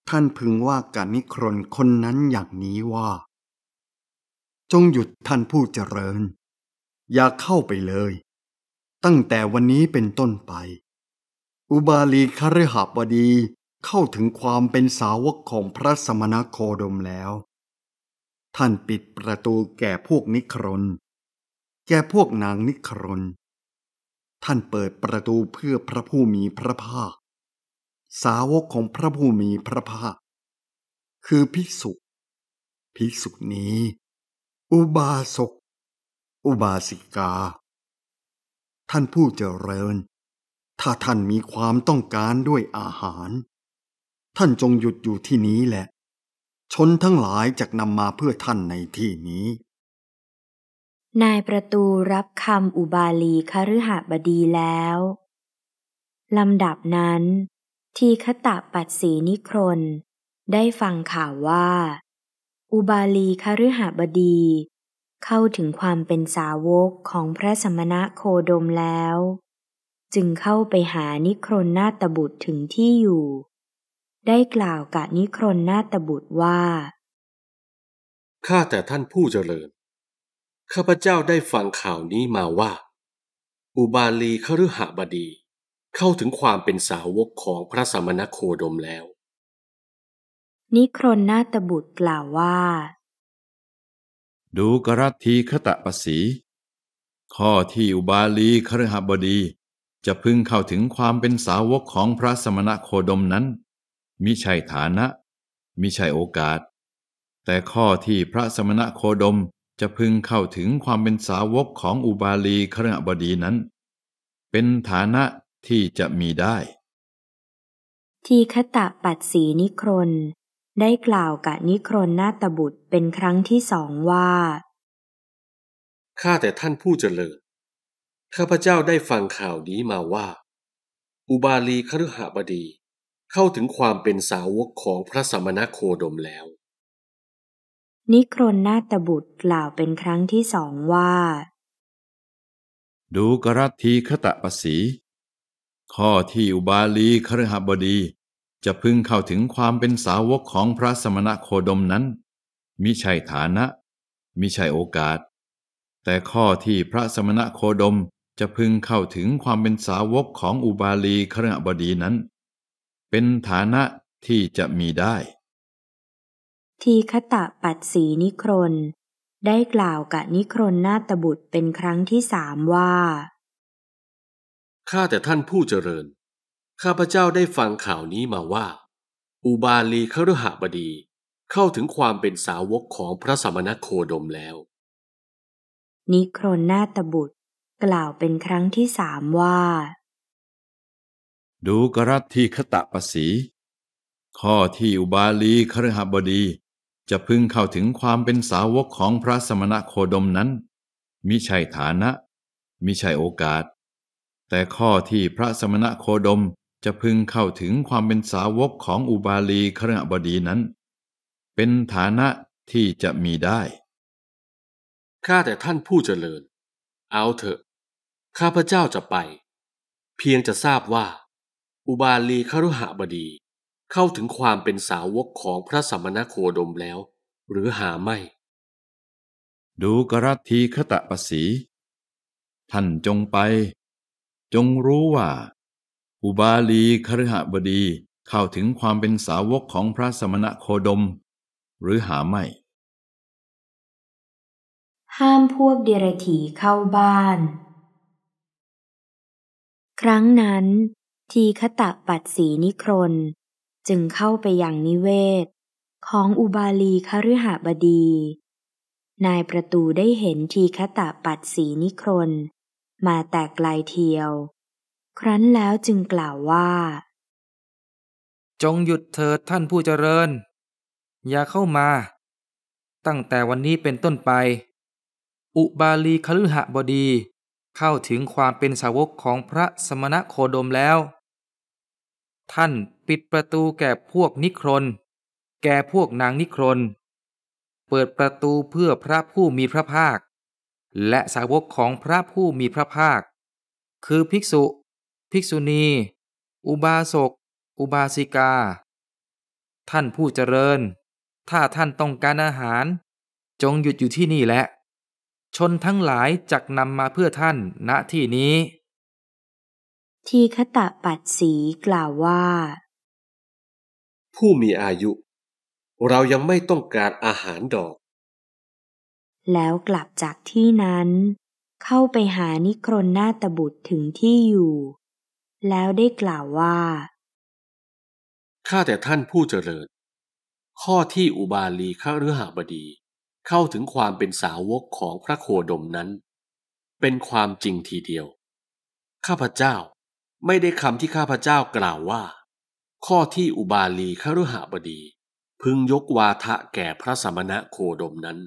ท่านพึงว่ากับนิครนคนนั้นอย่างนี้ว่า จงหยุดท่านผู้เจริญ อย่าเข้าไปเลย ตั้งแต่วันนี้เป็นต้นไป อุบาลีคฤหบดีเข้าถึงความเป็นสาวกของพระสมณโคดมแล้วท่านปิดประตูแก่พวกนิครน แก่พวกนางนิครน ท่านเปิดประตูเพื่อพระผู้มีพระภาค สาวกของพระผู้มีพระภาค คือภิกษุ ภิกษุนี้ อุบาสก อุบาสิกา ท่านผู้เจริญ ถ้าท่านมีความต้องการด้วยอาหาร ท่านจงหยุดอยู่ที่นี้แหละชนทั้งหลายจะนำมาเพื่อท่านในที่นี้ นายประตูรับคำอุบาลีคฤหบดีแล้วลำดับนั้นทีคตะปัดสีนิครนได้ฟังข่าวว่า อุบาลีคฤหบดีเข้าถึงความเป็นสาวกของพระสมณะโคดมแล้ว จึงเข้าไปหานิครนนาตบุตรถึงที่อยู่ได้กล่าวกับนิครนนาตบุตรว่า ข้าแต่ท่านผู้เจริญ ข้าพเจ้าได้ฟังข่าวนี้มาว่า อุบาลีคฤหบดีเข้าถึงความเป็นสาวกของพระสมณโคดมแล้ว นิครนนาตบุตรกล่าวว่า ดูกรัตทีคตะปสี ข้อที่อุบาลีคฤหบดีจะพึงเข้าถึงความเป็นสาวกของพระสมณโคดมนั้นมิใช่ฐานะมิใช่โอกาส แต่ข้อที่พระสมณะโคดมจะพึงเข้าถึงความเป็นสาวกของอุบาลีขณะบดีนั้น เป็นฐานะที่จะมีได้ ทีคตะปัดสีนิครนได้กล่าวกับนิครนนาตบุตรเป็นครั้งที่สองว่า ข้าแต่ท่านผู้เจริญข้าพเจ้าได้ฟังข่าวนี้มาว่า อุบาลีคฤหบดีเข้าถึงความเป็นสาวกของพระสมณโคดมแล้ว นิครนนาตบุตรกล่าวเป็นครั้งที่สองว่า ดูกรัตทีคตะปสีข้อที่อุบาลีครหบดีจะพึงเข้าถึงความเป็นสาวกของพระสมณโคดมนั้น มิใช่ฐานะ มิใช่โอกาส แต่ข้อที่พระสมณโคดมจะพึงเข้าถึงความเป็นสาวกของอุบาลีครหบดีนั้นเป็นฐานะที่จะมีได้ ทีคตะปัดสีนิครนได้กล่าวกับนิครนนาตบุตรเป็นครั้งที่สามว่า ข้าแต่ท่านผู้เจริญ ข้าพเจ้าได้ฟังข่าวนี้มาว่า อุบาลีคฤหบดีเข้าถึงความเป็นสาวกของพระสมณโคดมแล้ว นิครนนาตบุตรกล่าวเป็นครั้งที่สามว่าดูกรัตที่คตะปสีข้อที่อุบาลีครหบดีจะพึงเข้าถึงความเป็นสาวกของพระสมณโคดมนั้น มิใช่ฐานะ มิใช่โอกาส แต่ข้อที่พระสมณโคดมจะพึงเข้าถึงความเป็นสาวกของอุบาลีครหบดีนั้น เป็นฐานะที่จะมีได้ข้าแต่ท่านผู้เจริญ เอาเถอะข้าพระเจ้าจะไป เพียงจะทราบว่าอุบาลีคารุหบดีเข้าถึงความเป็นสาวกของพระสัมมณโคดมแล้วหรือหาไม่ดูกรัตทีคตะปสีท่านจงไปจงรู้ว่าอุบาลีคฤหบดีเข้าถึงความเป็นสาวกของพระสมณโคดม หรือหาไม่ ห้ามพวกเดรถีเข้าบ้าน ครั้งนั้นทีคตะปัดสีนิครน จึงเข้าไปยังนิเวศ ของอุบาลีคฤหบดี นายประตูได้เห็นทีคตะปัดสีนิครน มาแตกลายเทียว ครั้นแล้วจึงกล่าวว่า จงหยุดเถิดท่านผู้เจริญ อย่าเข้ามา ตั้งแต่วันนี้เป็นต้นไป อุบาลีคฤหบดีเข้าถึงความเป็นสาวกของพระสมณะโคดมแล้วท่านปิดประตูแก่พวกนิครน แก่พวกนางนิครนเปิดประตูเพื่อพระผู้มีพระภาค และสาวกของพระผู้มีพระภาค คือภิกษุ ภิกษุณี อุบาสกอุบาสิกา ท่านผู้เจริญ ถ้าท่าน ต้องการอาหาร จงหยุดอยู่ที่นี่แหละ ชนทั้งหลายจักนำมาเพื่อท่านณที่นี้ทีคตะปัดสีกล่าวว่า ผู้มีอายุ เรายังไม่ต้องการอาหารดอก แล้วกลับจากที่นั้น เข้าไปหานิครนนาตบุตรถึงที่อยู่ แล้วได้กล่าวว่าข้าแต่ท่านผู้เจริญข้อที่อุบาลีข้าฤหบดี เข้าถึงความเป็นสาวกของพระโคดมนั้น เป็นความจริงทีเดียว ข้าพเจ้าไม่ได้คำที่ข้าพเจ้ากล่าวว่า ข้อที่อุบาลีคฤหบดี พึงยกวาทะแก่พระสมณะโคดมนั้น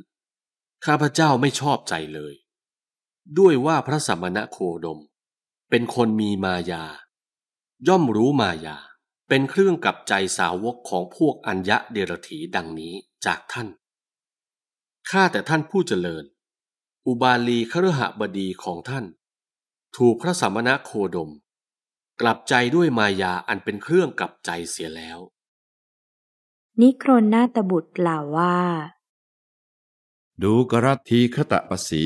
ข้าพเจ้าไม่ชอบใจเลย ด้วยว่าพระสมณะโคดมเป็นคนมีมายา ย่อมรู้มายา เป็นเครื่องกับใจสาวกของพวกอัญญะเดรถีดังนี้จากท่านข้าแต่ท่านผู้เจริญ อุบาลีคฤหบดีของท่าน ถูกพระสมณะโคดมกลับใจด้วยมายาอันเป็นเครื่องกลับใจเสียแล้ว นิครนนาตบุตรกล่าวว่า ดูกรัตทีคตะปสี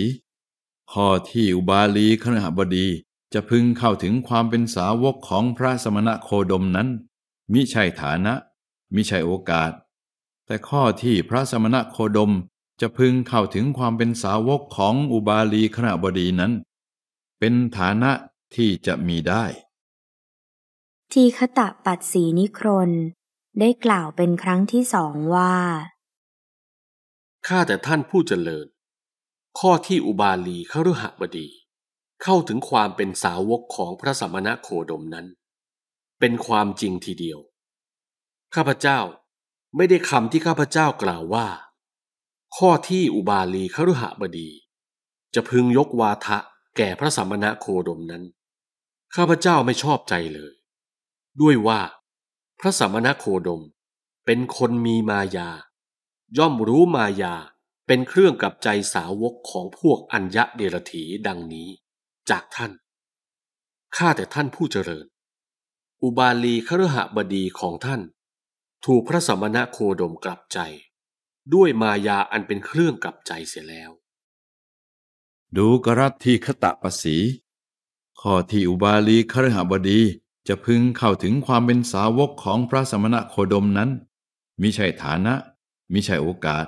ข้อที่อุบาลีขณะบดีจะพึงเข้าถึงความเป็นสาวกของพระสมณะโคดมนั้น มิใช่ฐานะ มิใช่โอกาส แต่ข้อที่พระสมณะโคดมจะพึงเข้าถึงความเป็นสาวกของอุบาลีขณบดีนั้น เป็นฐานะที่จะมีได้ทีคตะปัดสีนิครนได้กล่าวเป็นครั้งที่สองว่า ข้าแต่ท่านผู้เจริญ ข้อที่อุบาลีขรุหบดี เข้าถึงความเป็นสาวกของพระสมณะโคดมนั้น เป็นความจริงทีเดียว ข้าพเจ้าไม่ได้คำที่ข้าพเจ้ากล่าวว่า ข้อที่อุบาลีขรุหบดี จะพึงยกวาทะแก่พระสมณะโคดมนั้น ข้าพเจ้าไม่ชอบใจเลยด้วยว่า พระสมณโคดมเป็นคนมีมายา ย่อมรู้มายาเป็นเครื่องกับใจสาวกของพวกอัญญะเดรถีดังนี้ จากท่านข้าแต่ท่านผู้เจริญ อุบาลีครหบดีของท่าน ถูกพระสมณโคดมกลับใจ ด้วยมายาอันเป็นเครื่องกลับใจเสียแล้ว ดูกรัตทีขคตะปสีข้อที่อุบาลีครหบดีจะพึงเข้าถึงความเป็นสาวกของพระสมณะโคดมนั้น มิใช่ฐานะ มิใช่โอกาส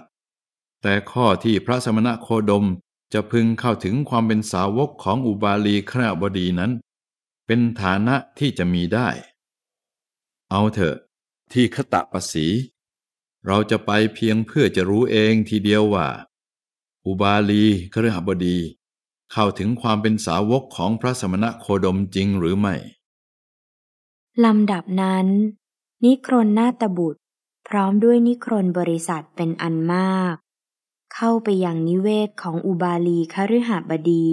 แต่ข้อที่พระสมณะโคดมจะพึงเข้าถึงความเป็นสาวกของอุบาลีรณบดีนั้น เป็นฐานะที่จะมีได้ เอาเถอะ ที่คตะปสี เราจะไปเพียงเพื่อจะรู้เองทีเดียวว่า อุบาลีครหบดี เข้าถึงความเป็นสาวกของพระสมณะโคดมจริงหรือไม่ลำดับนั้น นิครนนาตบุตรพร้อมด้วยนิครนบริษัทเป็นอันมาก เข้าไปยังนิเวศของอุบาลีคฤหบดี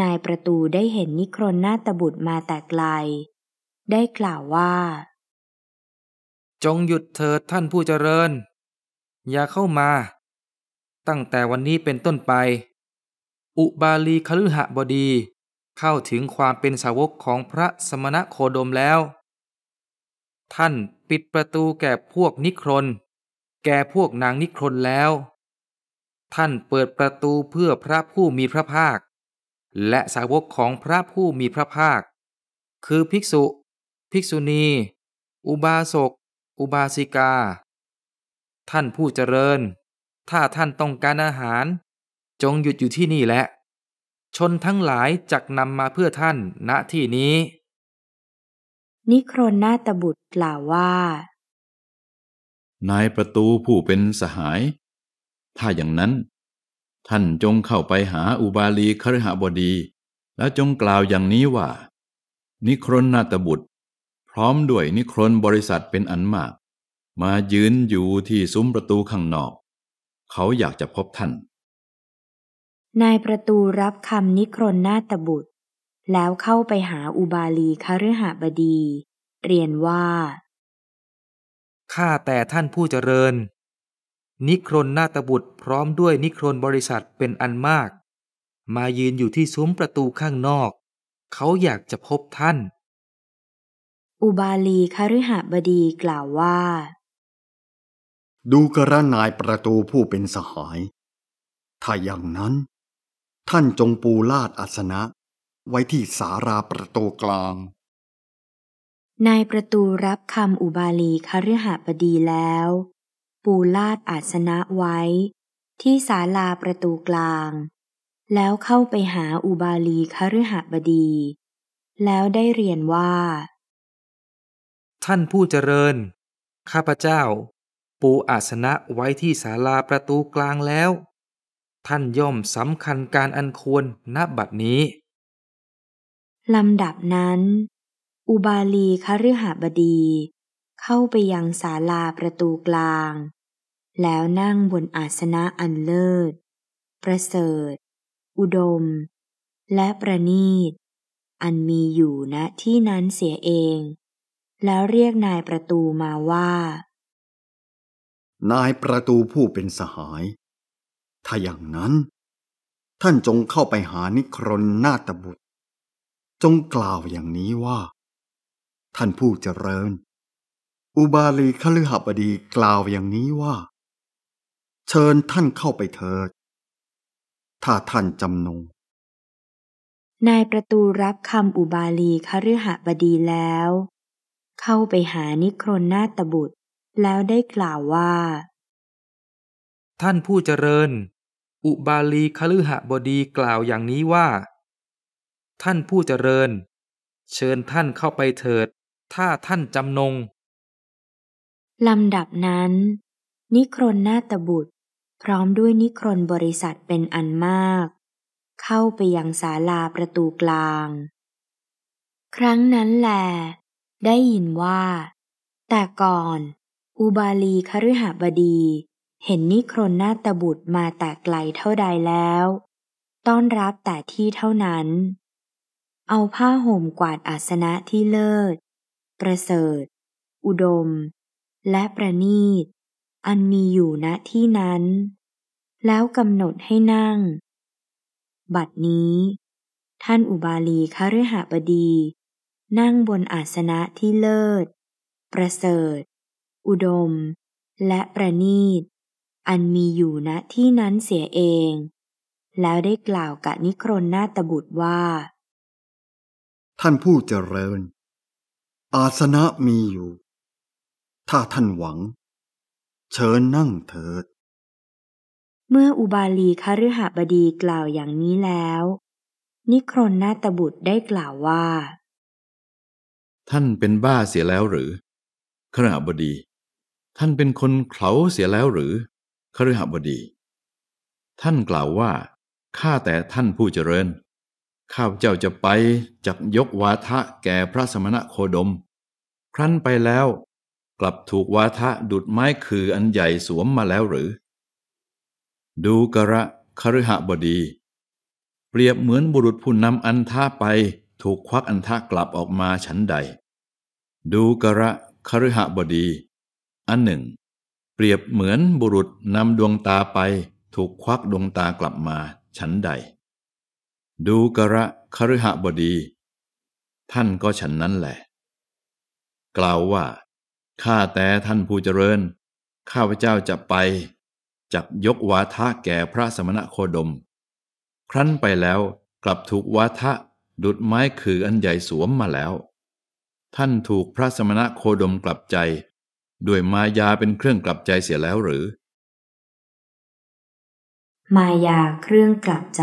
นายประตูได้เห็นนิครนนาตบุตรมาแต่ไกล ได้กล่าวว่า จงหยุดเถิดท่านผู้เจริญ อย่าเข้ามา ตั้งแต่วันนี้เป็นต้นไป อุบาลีคฤหบดีเข้าถึงความเป็นสาวกของพระสมณะโคดมแล้ว ท่านปิดประตูแก่พวกนิครนแก่พวกนางนิครนแล้ว ท่านเปิดประตูเพื่อพระผู้มีพระภาค และสาวกของพระผู้มีพระภาค คือภิกษุ ภิกษุณี อุบาสกอุบาสิกา ท่านผู้เจริญ ถ้าท่านต้องการอาหาร จงหยุดอยู่ที่นี่แหละชนทั้งหลายจักนำมาเพื่อท่านณที่นี้ นิครนนาตบุตรกล่าวว่า นายประตูผู้เป็นสหาย ถ้าอย่างนั้น ท่านจงเข้าไปหาอุบาลีคฤหบดี แล้วจงกล่าวอย่างนี้ว่า นิครนนาตบุตร พร้อมด้วยนิครนบริษัทเป็นอันมาก มายืนอยู่ที่ซุ้มประตูข้างนอก เขาอยากจะพบท่านนายประตูรับคำนิครนนาตบุตร แล้วเข้าไปหาอุบาลีคฤหบดี เรียนว่าข้าแต่ท่านผู้เจริญ นิครนนาตบุตรพร้อมด้วยนิครนบริษัทเป็นอันมาก มายืนอยู่ที่ซุ้มประตูข้างนอก เขาอยากจะพบท่าน อุบาลีคฤหบดีกล่าวว่า ดูกระนายประตูผู้เป็นสหายถ้าอย่างนั้นท่านจงปูลาดอาสนะไว้ที่สาราประตูกลาง นายประตูรับคำอุบาลีคฤหบดีแล้ว ปูลาดอาสนะไว้ที่ศาลาประตูกลาง แล้วเข้าไปหาอุบาลีคฤหบดี แล้วได้เรียนว่า ท่านผู้เจริญข้าพเจ้า ปูอาสนะไว้ที่ศาลาประตูกลางแล้วท่านย่อมสำคัญการอันควรณบัดนี้ลำดับนั้น อุบาลีคฤหบดี เข้าไปยังศาลาประตูกลาง แล้วนั่งบนอาสนะอันเลิศ ประเสริฐ อุดม และประนีต อันมีอยู่ณที่นั้นเสียเอง แล้วเรียกนายประตูมาว่า นายประตูผู้เป็นสหายถ้าอย่างนั้น ท่านจงเข้าไปหานิครนนาตบุตร จงกล่าวอย่างนี้ว่า ท่านผู้เจริญ อุบาลีคฤหบดีกล่าวอย่างนี้ว่า เชิญท่านเข้าไปเถิด ถ้าท่านจำนงนายประตูรับคำอุบาลีคฤหบดีแล้ว เข้าไปหานิครนนาตบุตร แล้วได้กล่าวว่า ท่านผู้เจริญอุบาลีคฤหบดีกล่าวอย่างนี้ว่า ท่านผู้เจริญ เชิญท่านเข้าไปเถิดถ้าท่านจำนงลำดับนั้น นิครนนาตบุตร พร้อมด้วยนิครนบริษัทเป็นอันมาก เข้าไปยังศาลาประตูกลาง ครั้งนั้นแลได้ยินว่า แต่ก่อน อุบาลีคฤหบดีเห็นนิครนนาตบุตรมาแต่ไกลเท่าใดแล้ว ต้อนรับแต่ที่เท่านั้น เอาผ้าห่มกวาดอาสนะที่เลิศ ประเสริฐ อุดม และประนีต อันมีอยู่ณที่นั้น แล้วกำหนดให้นั่ง บัดนี้ ท่านอุบาลีคฤหบดี นั่งบนอาสนะที่เลิศ ประเสริฐ อุดมและประนีตอันมีอยู่ณที่นั้นเสียเอง แล้วได้กล่าวกับนิครนนาตบุตรว่า ท่านผู้เจริญ อาสนะมีอยู่ ถ้าท่านหวัง เชิญนั่งเถิด เมื่ออุบาลีคฤหบดีกล่าวอย่างนี้แล้ว นิครนนาตบุตรได้กล่าวว่า ท่านเป็นบ้าเสียแล้วหรือ คฤหบดี ท่านเป็นคนเขลาเสียแล้วหรือคฤหบดี ท่านกล่าวว่า ข้าแต่ท่านผู้เจริญ ข้าพเจ้าจะไปจักยกวาทะแก่พระสมณะโคดม ครั้นไปแล้ว กลับถูกวาทะดุดไม้คืออันใหญ่สวมมาแล้วหรือ ดูกระคฤหบดี เปรียบเหมือนบุรุษผู้นำอันท่าไปถูกควักอันท่ากลับออกมาฉันใด ดูกระคฤหบดี อันหนึ่งเปรียบเหมือนบุรุษนำดวงตาไปถูกควักดวงตากลับมาฉันใด ดูกระคฤหบดี ท่านก็ฉันนั้นแหละ กล่าวว่าข้าแต่ท่านผู้เจริญ ข้าพเจ้าจะไปจักยกวาทะแก่พระสมณะโคดม ครั้นไปแล้วกลับถูกวาทะดุดไม้คืออันใหญ่สวมมาแล้ว ท่านถูกพระสมณะโคดมกลับใจด้วยมายาเป็นเครื่องกลับใจเสียแล้วหรือ มายาเครื่องกลับใจ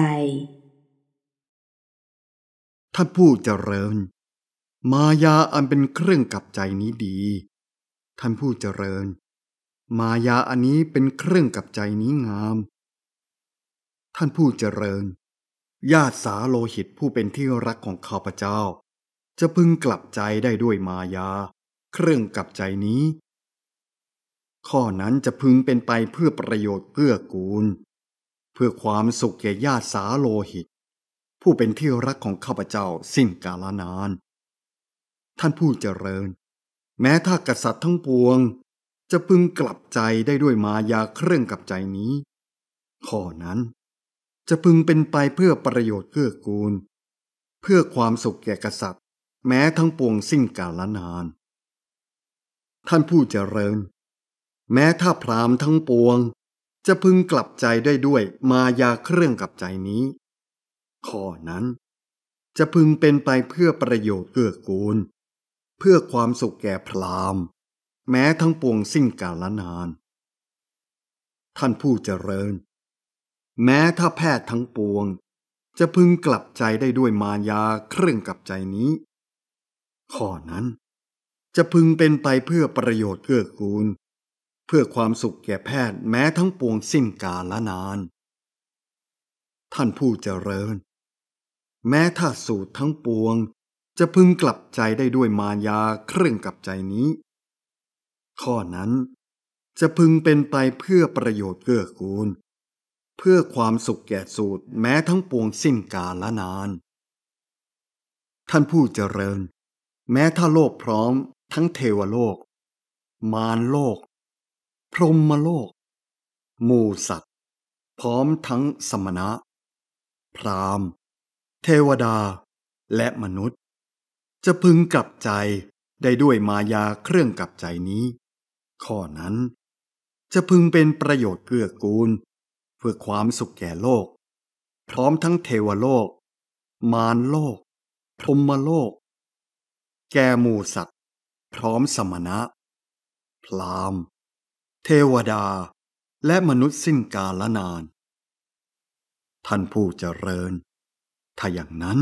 ท่านผู้เจริญ มายาอันเป็นเครื่องกลับใจนี้ดี ท่านผู้เจริญ มายาอันนี้เป็นเครื่องกลับใจนี้งาม ท่านผู้เจริญ ญาติสาโลหิตผู้เป็นที่รักของข้าพเจ้า จะพึงกลับใจได้ด้วยมายา เครื่องกลับใจนี้ข้อนั้นจะพึงเป็นไปเพื่อประโยชน์เกื้อกูล เพื่อความสุขแก่ญาติสาโลหิต ผู้เป็นที่รักของข้าพเจ้าสิ้นกาลนาน ท่านผู้เจริญ แม้ถ้ากษัตริย์ทั้งปวง จะพึงกลับใจได้ด้วยมายาเครื่องกับใจนี้ข้อนั้นจะพึงเป็นไปเพื่อประโยชน์เกื้อกูล เพื่อความสุขแก่กษัตริย์ แม้ทั้งปวงสิ้นกาลนาน ท่านผู้เจริญแม้ถ้าพรามทั้งปวงจะพึงกลับใจได้ด้วยมายาเครื่องกับใจนี้ ข้อนั้น จะพึงเป็นไปเพื่อประโยชน์เกื้อกูล เพื่อความสุขแก่พรามแม้ทั้งปวงสิ้นกาลนาน ท่านผู้เจริญ แม้ถ้าแพทย์ทั้งปวง จะพึงกลับใจได้ด้วยมายาเครื่องกับใจนี้ข้อนั้น จะพึงเป็นไปเพื่อประโยชน์เกื้อกูลเพื่อความสุขแก่แพทย์แม้ทั้งปวงสิ้นกาลนาน ท่านผู้เจริญ แม้ถ้าสูตรทั้งปวง จะพึงกลับใจได้ด้วยมายาเครื่องกับใจนี้ ข้อนั้นจะพึงเป็นไปเพื่อประโยชน์เกื้อกูล เพื่อความสุขแก่สูตรแม้ทั้งปวงสิ้นกาลนาน ท่านผู้เจริญ แม้ถ้าโลกพร้อมทั้งเทวโลก มารโลกพรหมโลก หมูสัตว์ พร้อมทั้งสมณะ พรามเทวดาและมนุษย์ จะพึงกลับใจได้ด้วยมายาเครื่องกลับใจนี้ ข้อนั้น จะพึงเป็นประโยชน์เกื้อกูล เพื่อความสุขแก่โลก พร้อมทั้งเทวโลก มารโลก พรหมโลก แก่หมู่สัตว์ พร้อมสมณะ พราหมณ์เทวดาและมนุษย์สิ้นกาลนาน ท่านผู้เจริญ ถ้าอย่างนั้น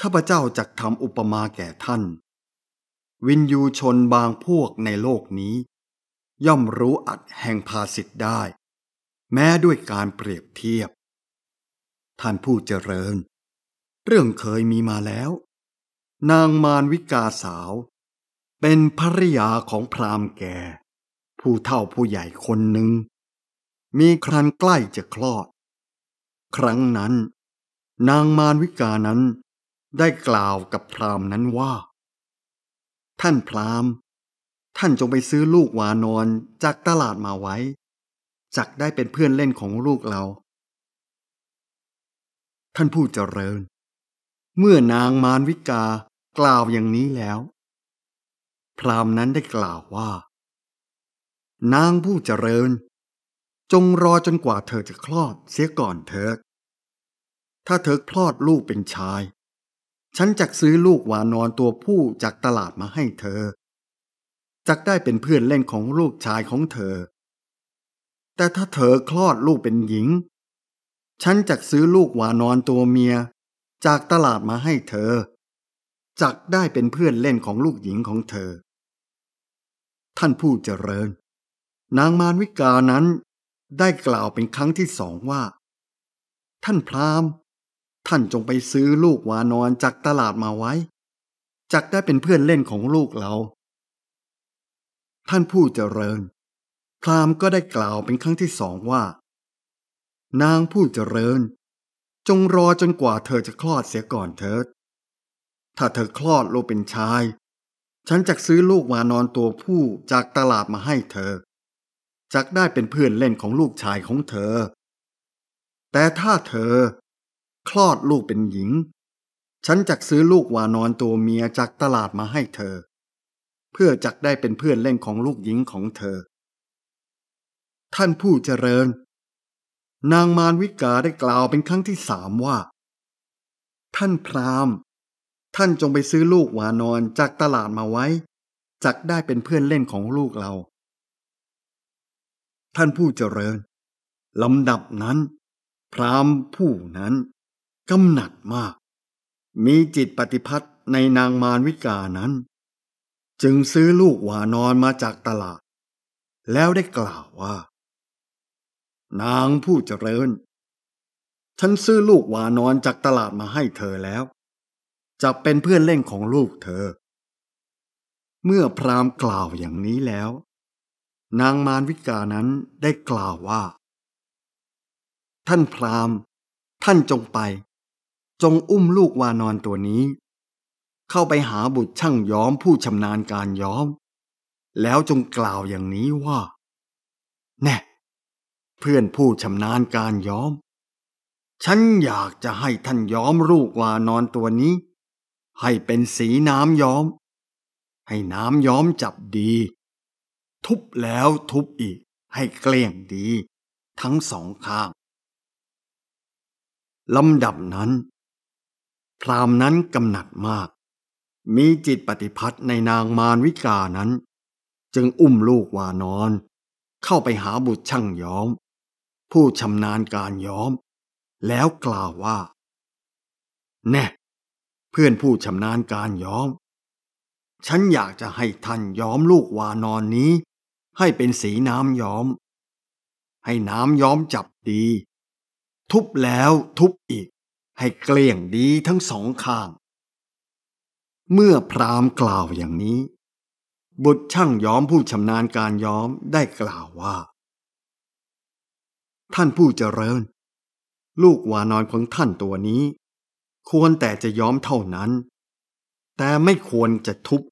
ข้าพเจ้าจักทำอุปมาแก่ท่าน วินยูชนบางพวกในโลกนี้ ย่อมรู้อัดแห่งภาสิทธ์ได้ แม้ด้วยการเปรียบเทียบ ท่านผู้เจริญ เรื่องเคยมีมาแล้ว นางมารวิกาสาว เป็นภริยาของพราหมณ์แก่ผู้เฒ่าผู้ใหญ่คนหนึ่ง มีครันใกล้จะคลอด ครั้งนั้น นางมารวิกานั้นได้กล่าวกับพรามนั้นว่า ท่านพรามท่านจงไปซื้อลูกวานอนจากตลาดมาไว้จักได้เป็นเพื่อนเล่นของลูกเรา ท่านผู้เจริญเมื่อนางมารวิกากล่าวอย่างนี้แล้ว พรามนั้นได้กล่าวว่านางผู้เจริญ จงรอจนกว่าเธอจะคลอดเสียก่อนเถอถ้าเธอคลอดลูกเป็นชาย ฉันจะซื้อลูกหวานอนตัวผู้จากตลาดมาให้เธอจักได้เป็นเพื่อนเล่นของลูกชายของเธอ แต่ถ้าเธอคลอดลูกเป็นหญิง ฉันจะซื้อลูกหวานอนตัวเมียจากตลาดมาให้เธอ จักได้เป็นเพื่อนเล่นของลูกหญิงของเธอ ท่านผู้เจริญนางมารวิกานั้นได้กล่าวเป็นครั้งที่สองว่า ท่านพราม ท่านจงไปซื้อลูกวานอนจากตลาดมาไว้จักได้เป็นเพื่อนเล่นของลูกเรา ท่านผู้เจริญพรามก็ได้กล่าวเป็นครั้งที่สองว่า นางผู้เจริญ จงรอจนกว่าเธอจะคลอดเสียก่อนเถิด ถ้าเธอคลอดลูกเป็นชาย ฉันจะซื้อลูกวานอนตัวผู้จากตลาดมาให้เธอจักได้เป็นเพื่อนเล่นของลูกชายของเธอ แต่ถ้าเธอคลอดลูกเป็นหญิง ฉันจักซื้อลูกวานอนตัวเมียจากตลาดมาให้เธอ เพื่อจักได้เป็นเพื่อนเล่นของลูกหญิงของเธอ ท่านผู้เจริญ นางมารวิกาได้กล่าวเป็นครั้งที่สามว่า ท่านพราหมณ์ ท่านจงไปซื้อลูกวานอนจากตลาดมาไว้จักได้เป็นเพื่อนเล่นของลูกเราท่านผู้เจริญ ลำดับนั้น พรามผู้นั้น กำหนัดมาก มีจิตปฏิพัต์ในนางมารวิกานั้น จึงซื้อลูกหวานอนมาจากตลาด แล้วได้กล่าวว่า นางผู้เจริญ ฉันซื้อลูกหวานอนจากตลาดมาให้เธอแล้ว จะเป็นเพื่อนเล่นของลูกเธอ เมื่อพรามกล่าวอย่างนี้แล้วนางมารวิกานั้นได้กล่าวว่า ท่านพราหมณ์ ท่านจงไป จงอุ้มลูกวานอนตัวนี้ เข้าไปหาบุตรช่างย้อมผู้ชำนาญการย้อม แล้วจงกล่าวอย่างนี้ว่าแน่เพื่อนผู้ชำนาญการย้อมฉันอยากจะให้ท่านย้อมลูกวานอนตัวนี้ ให้เป็นสีน้ำย้อม ให้น้ำย้อมจับดีทุบแล้วทุบอีกให้เกลี้ยงดีทั้งสองข้างลำดับนั้น พรามนั้นกำหนัดมาก มีจิตปฏิพัธ์ในนางมารวิกานั้น จึงอุ้มลูกวานอนเข้าไปหาบุตรช่างย้อม ผู้ชำนาญการย้อมแล้วกล่าวว่าแน่เพื่อนผู้ชำนาญการย้อม ฉันอยากจะให้ท่านย้อมลูกวานอนนี้ให้เป็นสีน้ำย้อม ให้น้ำย้อมจับดี ทุบแล้วทุบอีก ให้เกลี้ยงดีทั้งสองข้าง เมื่อพรามกล่าวอย่างนี้ บุตรช่างย้อมผู้ชำนาญการย้อมได้กล่าวว่า ท่านผู้เจริญ ลูกวานอนของท่านตัวนี้ ควรแต่จะย้อมเท่านั้น แต่ไม่ควรจะทุบ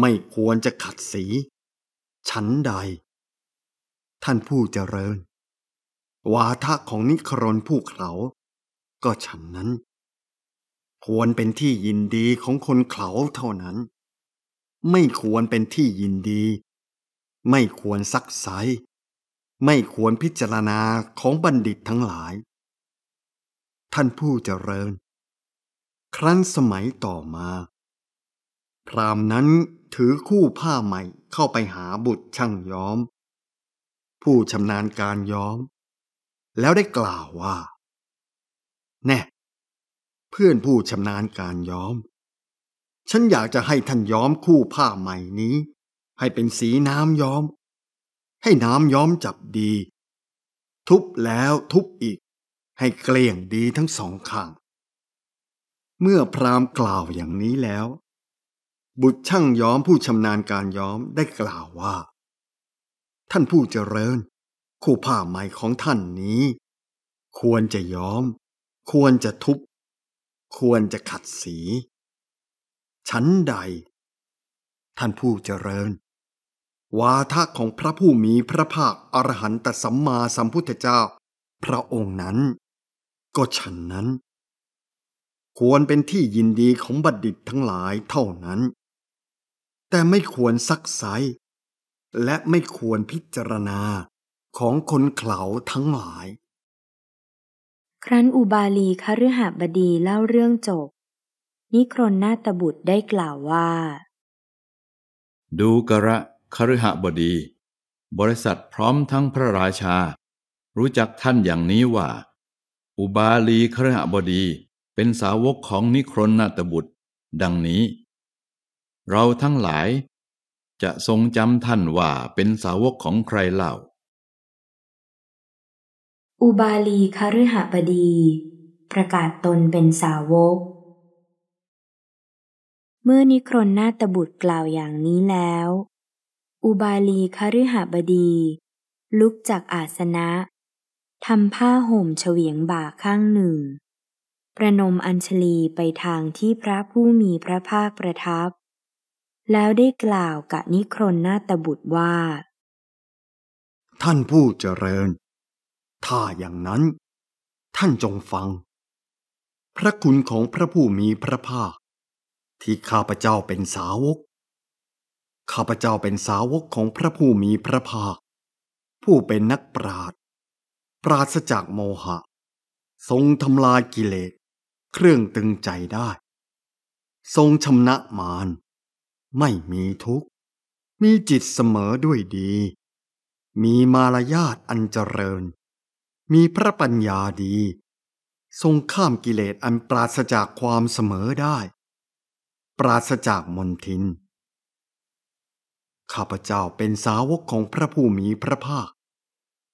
ไม่ควรจะขัดสีชั้นใด ท่านผู้เจริญวาทะของนิครนผู้เขา ก็ฉัน นั้น ควรเป็นที่ยินดีของคนเขาเท่านั้น ไม่ควรเป็นที่ยินดี ไม่ควรซักไซไม่ควรพิจารณาของบัณฑิตทั้งหลาย ท่านผู้เจริญ ครั้นสมัยต่อมา พรามนั้นถือคู่ผ้าใหม่เข้าไปหาบุตรช่างย้อม ผู้ชำนาญการย้อม แล้วได้กล่าวว่าแน่เพื่อนผู้ชำนาญการย้อม ฉันอยากจะให้ท่านย้อมคู่ผ้าใหม่นี้ ให้เป็นสีน้ำย้อม ให้น้ำย้อมจับดี ทุบแล้วทุบอีก ให้เกลี้ยงดีทั้งสองข้างเมื่อพรามกล่าวอย่างนี้แล้วบุตรช่างย้อมผู้ชำนาญการย้อมได้กล่าวว่า ท่านผู้เจริญ คู่ผ้าไหมของท่านนี้ ควรจะย้อม ควรจะทุบควรจะขัดสีชั้นใด ท่านผู้เจริญ วาทะของพระผู้มีพระภาคอรหันตสัมมาสัมพุทธเจ้า พระองค์นั้น ก็ฉันนั้น ควรเป็นที่ยินดีของบัณฑิตทั้งหลายเท่านั้นแต่ไม่ควรซักไซและไม่ควรพิจารณาของคนเข่าทั้งหลาย ครั้นอุบาลีคฤหบดีเล่าเรื่องจบนิครนนาตบุตรได้กล่าวว่า ดูกระคฤหบดี บริษัทพร้อมทั้งพระราชา รู้จักท่านอย่างนี้ว่า อุบาลีคฤหบดีเป็นสาวกของนิครนนาตบุตร ดังนี้เราทั้งหลายจะทรงจำท่านว่าเป็นสาวกของใครเล่า อุบาลีคฤหบดีประกาศตนเป็นสาวก เมื่อนิครนนาตบุตรกล่าวอย่างนี้แล้ว อุบาลีคฤหบดี ลุกจากอาสนะทำผ้าห่มเฉวียงบ่าข้างหนึ่ง ประนมอัญชลีไปทางที่พระผู้มีพระภาคประทับแล้วได้กล่าวกับนิครนนาตบุตรว่า ท่านผู้เจริญ ถ้าอย่างนั้น ท่านจงฟัง พระคุณของพระผู้มีพระภาค ที่ข้าพเจ้าเป็นสาวก ข้าพเจ้าเป็นสาวกของพระผู้มีพระภาค ผู้เป็นนักปราดปราศจากโมหะ ทรงทำลายกิเลส เครื่องตึงใจได้ ทรงชำนะมารไม่มีทุกข์ มีจิตเสมอด้วยดี มีมารยาทอันเจริญ มีพระปัญญาดี ทรงข้ามกิเลสอันปราศจากความเสมอได้ ปราศจากมนทิน ข้าพเจ้าเป็นสาวกของพระผู้มีพระภาค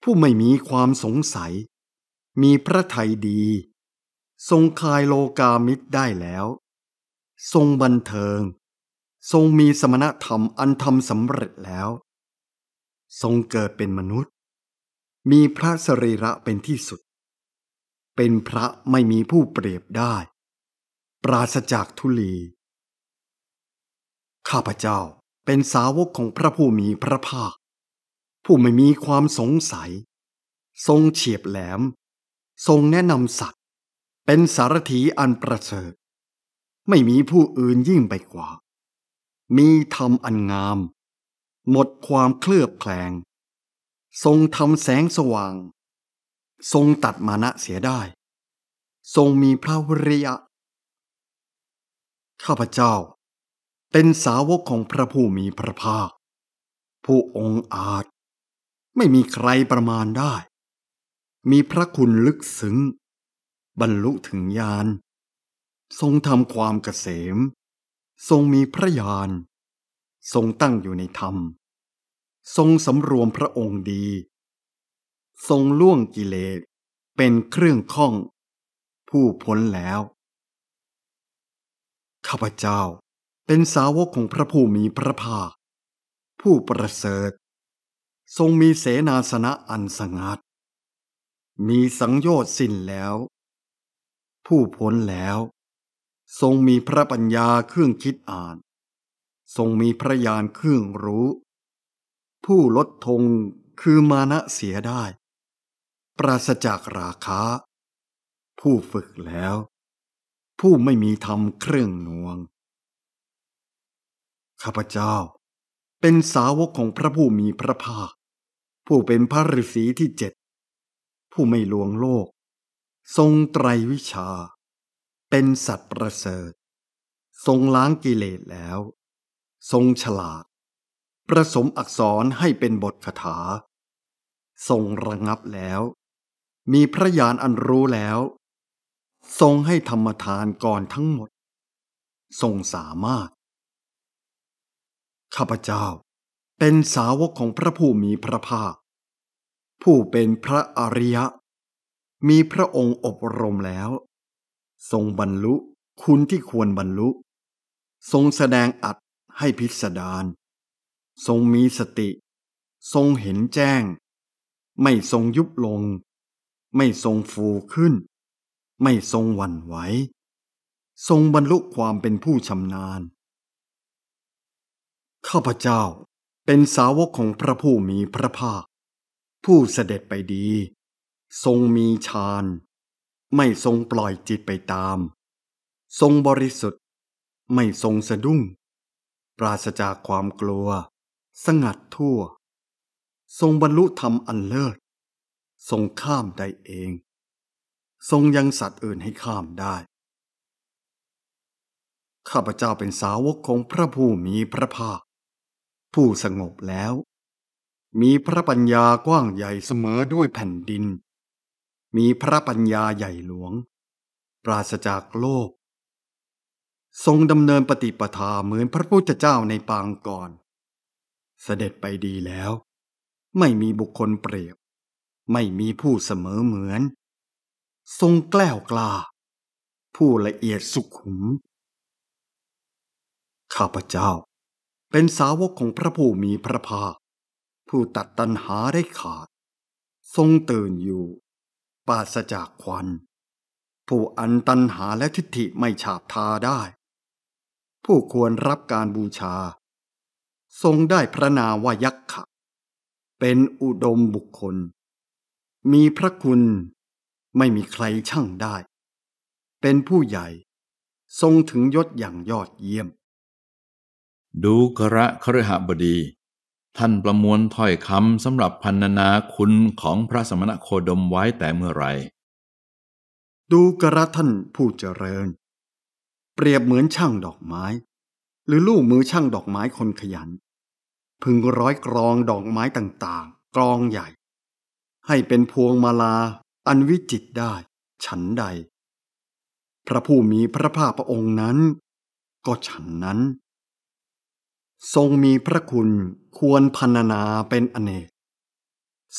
ผู้ไม่มีความสงสัย มีพระทัยดี ทรงคลายโลกามิตรได้แล้ว ทรงบันเทิงทรงมีสมณธรรมอันทำสำเร็จแล้ว ทรงเกิดเป็นมนุษย์ มีพระสรีระเป็นที่สุด เป็นพระไม่มีผู้เปรียบได้ ปราศจากทุลี ข้าพเจ้าเป็นสาวกของพระผู้มีพระภาค ผู้ไม่มีความสงสัย ทรงเฉียบแหลม ทรงแนะนำสัตว์ เป็นสารถีอันประเสริฐไม่มีผู้อื่นยิ่งไปกว่ามีธรรมอันงาม หมดความเคลือบแคลง ทรงทำแสงสว่าง ทรงตัดมานะเสียได้ ทรงมีพระวริยะ ข้าพเจ้า เป็นสาวกของพระผู้มีพระภาค ผู้องค์อาจ ไม่มีใครประมาณได้ มีพระคุณลึกซึ้ง บรรลุถึงญาณ ทรงทำความเกษมทรงมีพระญาณ ทรงตั้งอยู่ในธรรม ทรงสำรวมพระองค์ดี ทรงล่วงกิเลสเป็นเครื่องข้องผู้พ้นแล้ว ข้าพเจ้าเป็นสาวกของพระผู้มีพระภาคผู้ประเสริฐทรงมีเสนาสนะอันสงัด มีสังโยชน์สิ้นแล้ว ผู้พ้นแล้วทรงมีพระปัญญาเครื่องคิดอ่าน ทรงมีพระญาณเครื่องรู้ ผู้ลดทงคือมานะเสียได้ ปราศจากราคา ผู้ฝึกแล้ว ผู้ไม่มีธรรมเครื่องนวงข้าพเจ้า เป็นสาวกของพระผู้มีพระภาค ผู้เป็นพระฤาษีที่เจ็ดผู้ไม่ลวงโลก ทรงไตรวิชาเป็นสัตว์ประเสริฐ ทรงล้างกิเลสแล้ว ทรงฉลาด ประสมอักษรให้เป็นบทคาถา ทรงระงับแล้ว มีพระญาณอันรู้แล้ว ทรงให้ธรรมทานก่อนทั้งหมด ทรงสามารถข้าพเจ้าเป็นสาวกของพระผู้มีพระภาค ผู้เป็นพระอริยะ มีพระองค์อบรมแล้วทรงบรรลุคุณที่ควรบรรลุ ทรงแสดงอัดให้พิสดารทรงมีสติ ทรงเห็นแจ้ง ไม่ทรงยุบลง ไม่ทรงฟูขึ้น ไม่ทรงหวั่นไหวทรงบรรลุความเป็นผู้ชำนาญข้าพเจ้าเป็นสาวกของพระผู้มีพระภาค ผู้เสด็จไปดี ทรงมีฌานไม่ทรงปล่อยจิตไปตาม ทรงบริสุทธิ์ ไม่ทรงสะดุ้ง ปราศจากความกลัว สงัดทั่ว ทรงบรรลุธรรมอันเลิศ ทรงข้ามได้เอง ทรงยังสัตว์อื่นให้ข้ามได้ ข้าพเจ้าเป็นสาวกของพระผู้มีพระภาค ผู้สงบแล้ว มีพระปัญญากว้างใหญ่เสมอด้วยแผ่นดินมีพระปัญญาใหญ่หลวง ปราศจากโลก ทรงดำเนินปฏิปทาเหมือนพระพุทธเจ้าในปางก่อน เสด็จไปดีแล้ว ไม่มีบุคคลเปรียบ ไม่มีผู้เสมอเหมือน ทรงแกล้วกล้า ผู้ละเอียดสุขุม ข้าพเจ้าเป็นสาวกของพระผู้มีพระภาค ผู้ตัดตัณหาได้ขาด ทรงตื่นอยู่ปราศจากควันผู้อันตันหาและทิฏฐิไม่ฉาบทาได้ ผู้ควรรับการบูชา ทรงได้พระนาวายักขะ เป็นอุดมบุคคล มีพระคุณไม่มีใครช่างได้ เป็นผู้ใหญ่ทรงถึงยศอย่างยอดเยี่ยม ดูกระครหบดีท่านประมวลถ้อยคำสำหรับพันนาคุณของพระสมณโคดมไว้แต่เมื่อไรดูกระท่านผู้เจริญ เปรียบเหมือนช่างดอกไม้ หรือลูกมือช่างดอกไม้คนขยัน พึงร้อยกรองดอกไม้ต่างๆ กรองใหญ่ ให้เป็นพวงมาลาอันวิจิตได้ฉันใด พระผู้มีพระภาคพระองค์นั้น ก็ฉันนั้นทรงมีพระคุณควรพรรณนาเป็นอเนก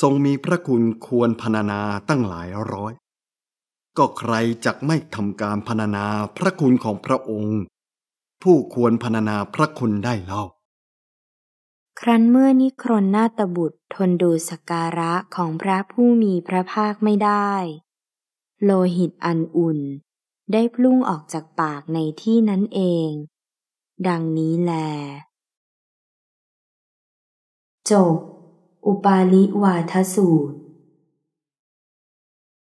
ทรงมีพระคุณควรพรรณนาตั้งหลายร้อย ก็ใครจักไม่ทำการพรรณนาพระคุณของพระองค์ ผู้ควรพรรณนาพระคุณได้เล่า ครั้นเมื่อนิครนนาตบุตรทนดูสการะของพระผู้มีพระภาคไม่ได้ โลหิตอันอุ่นได้พลุ่งออกจากปากในที่นั้นเอง ดังนี้แลจบอุปาลิวาทสูตร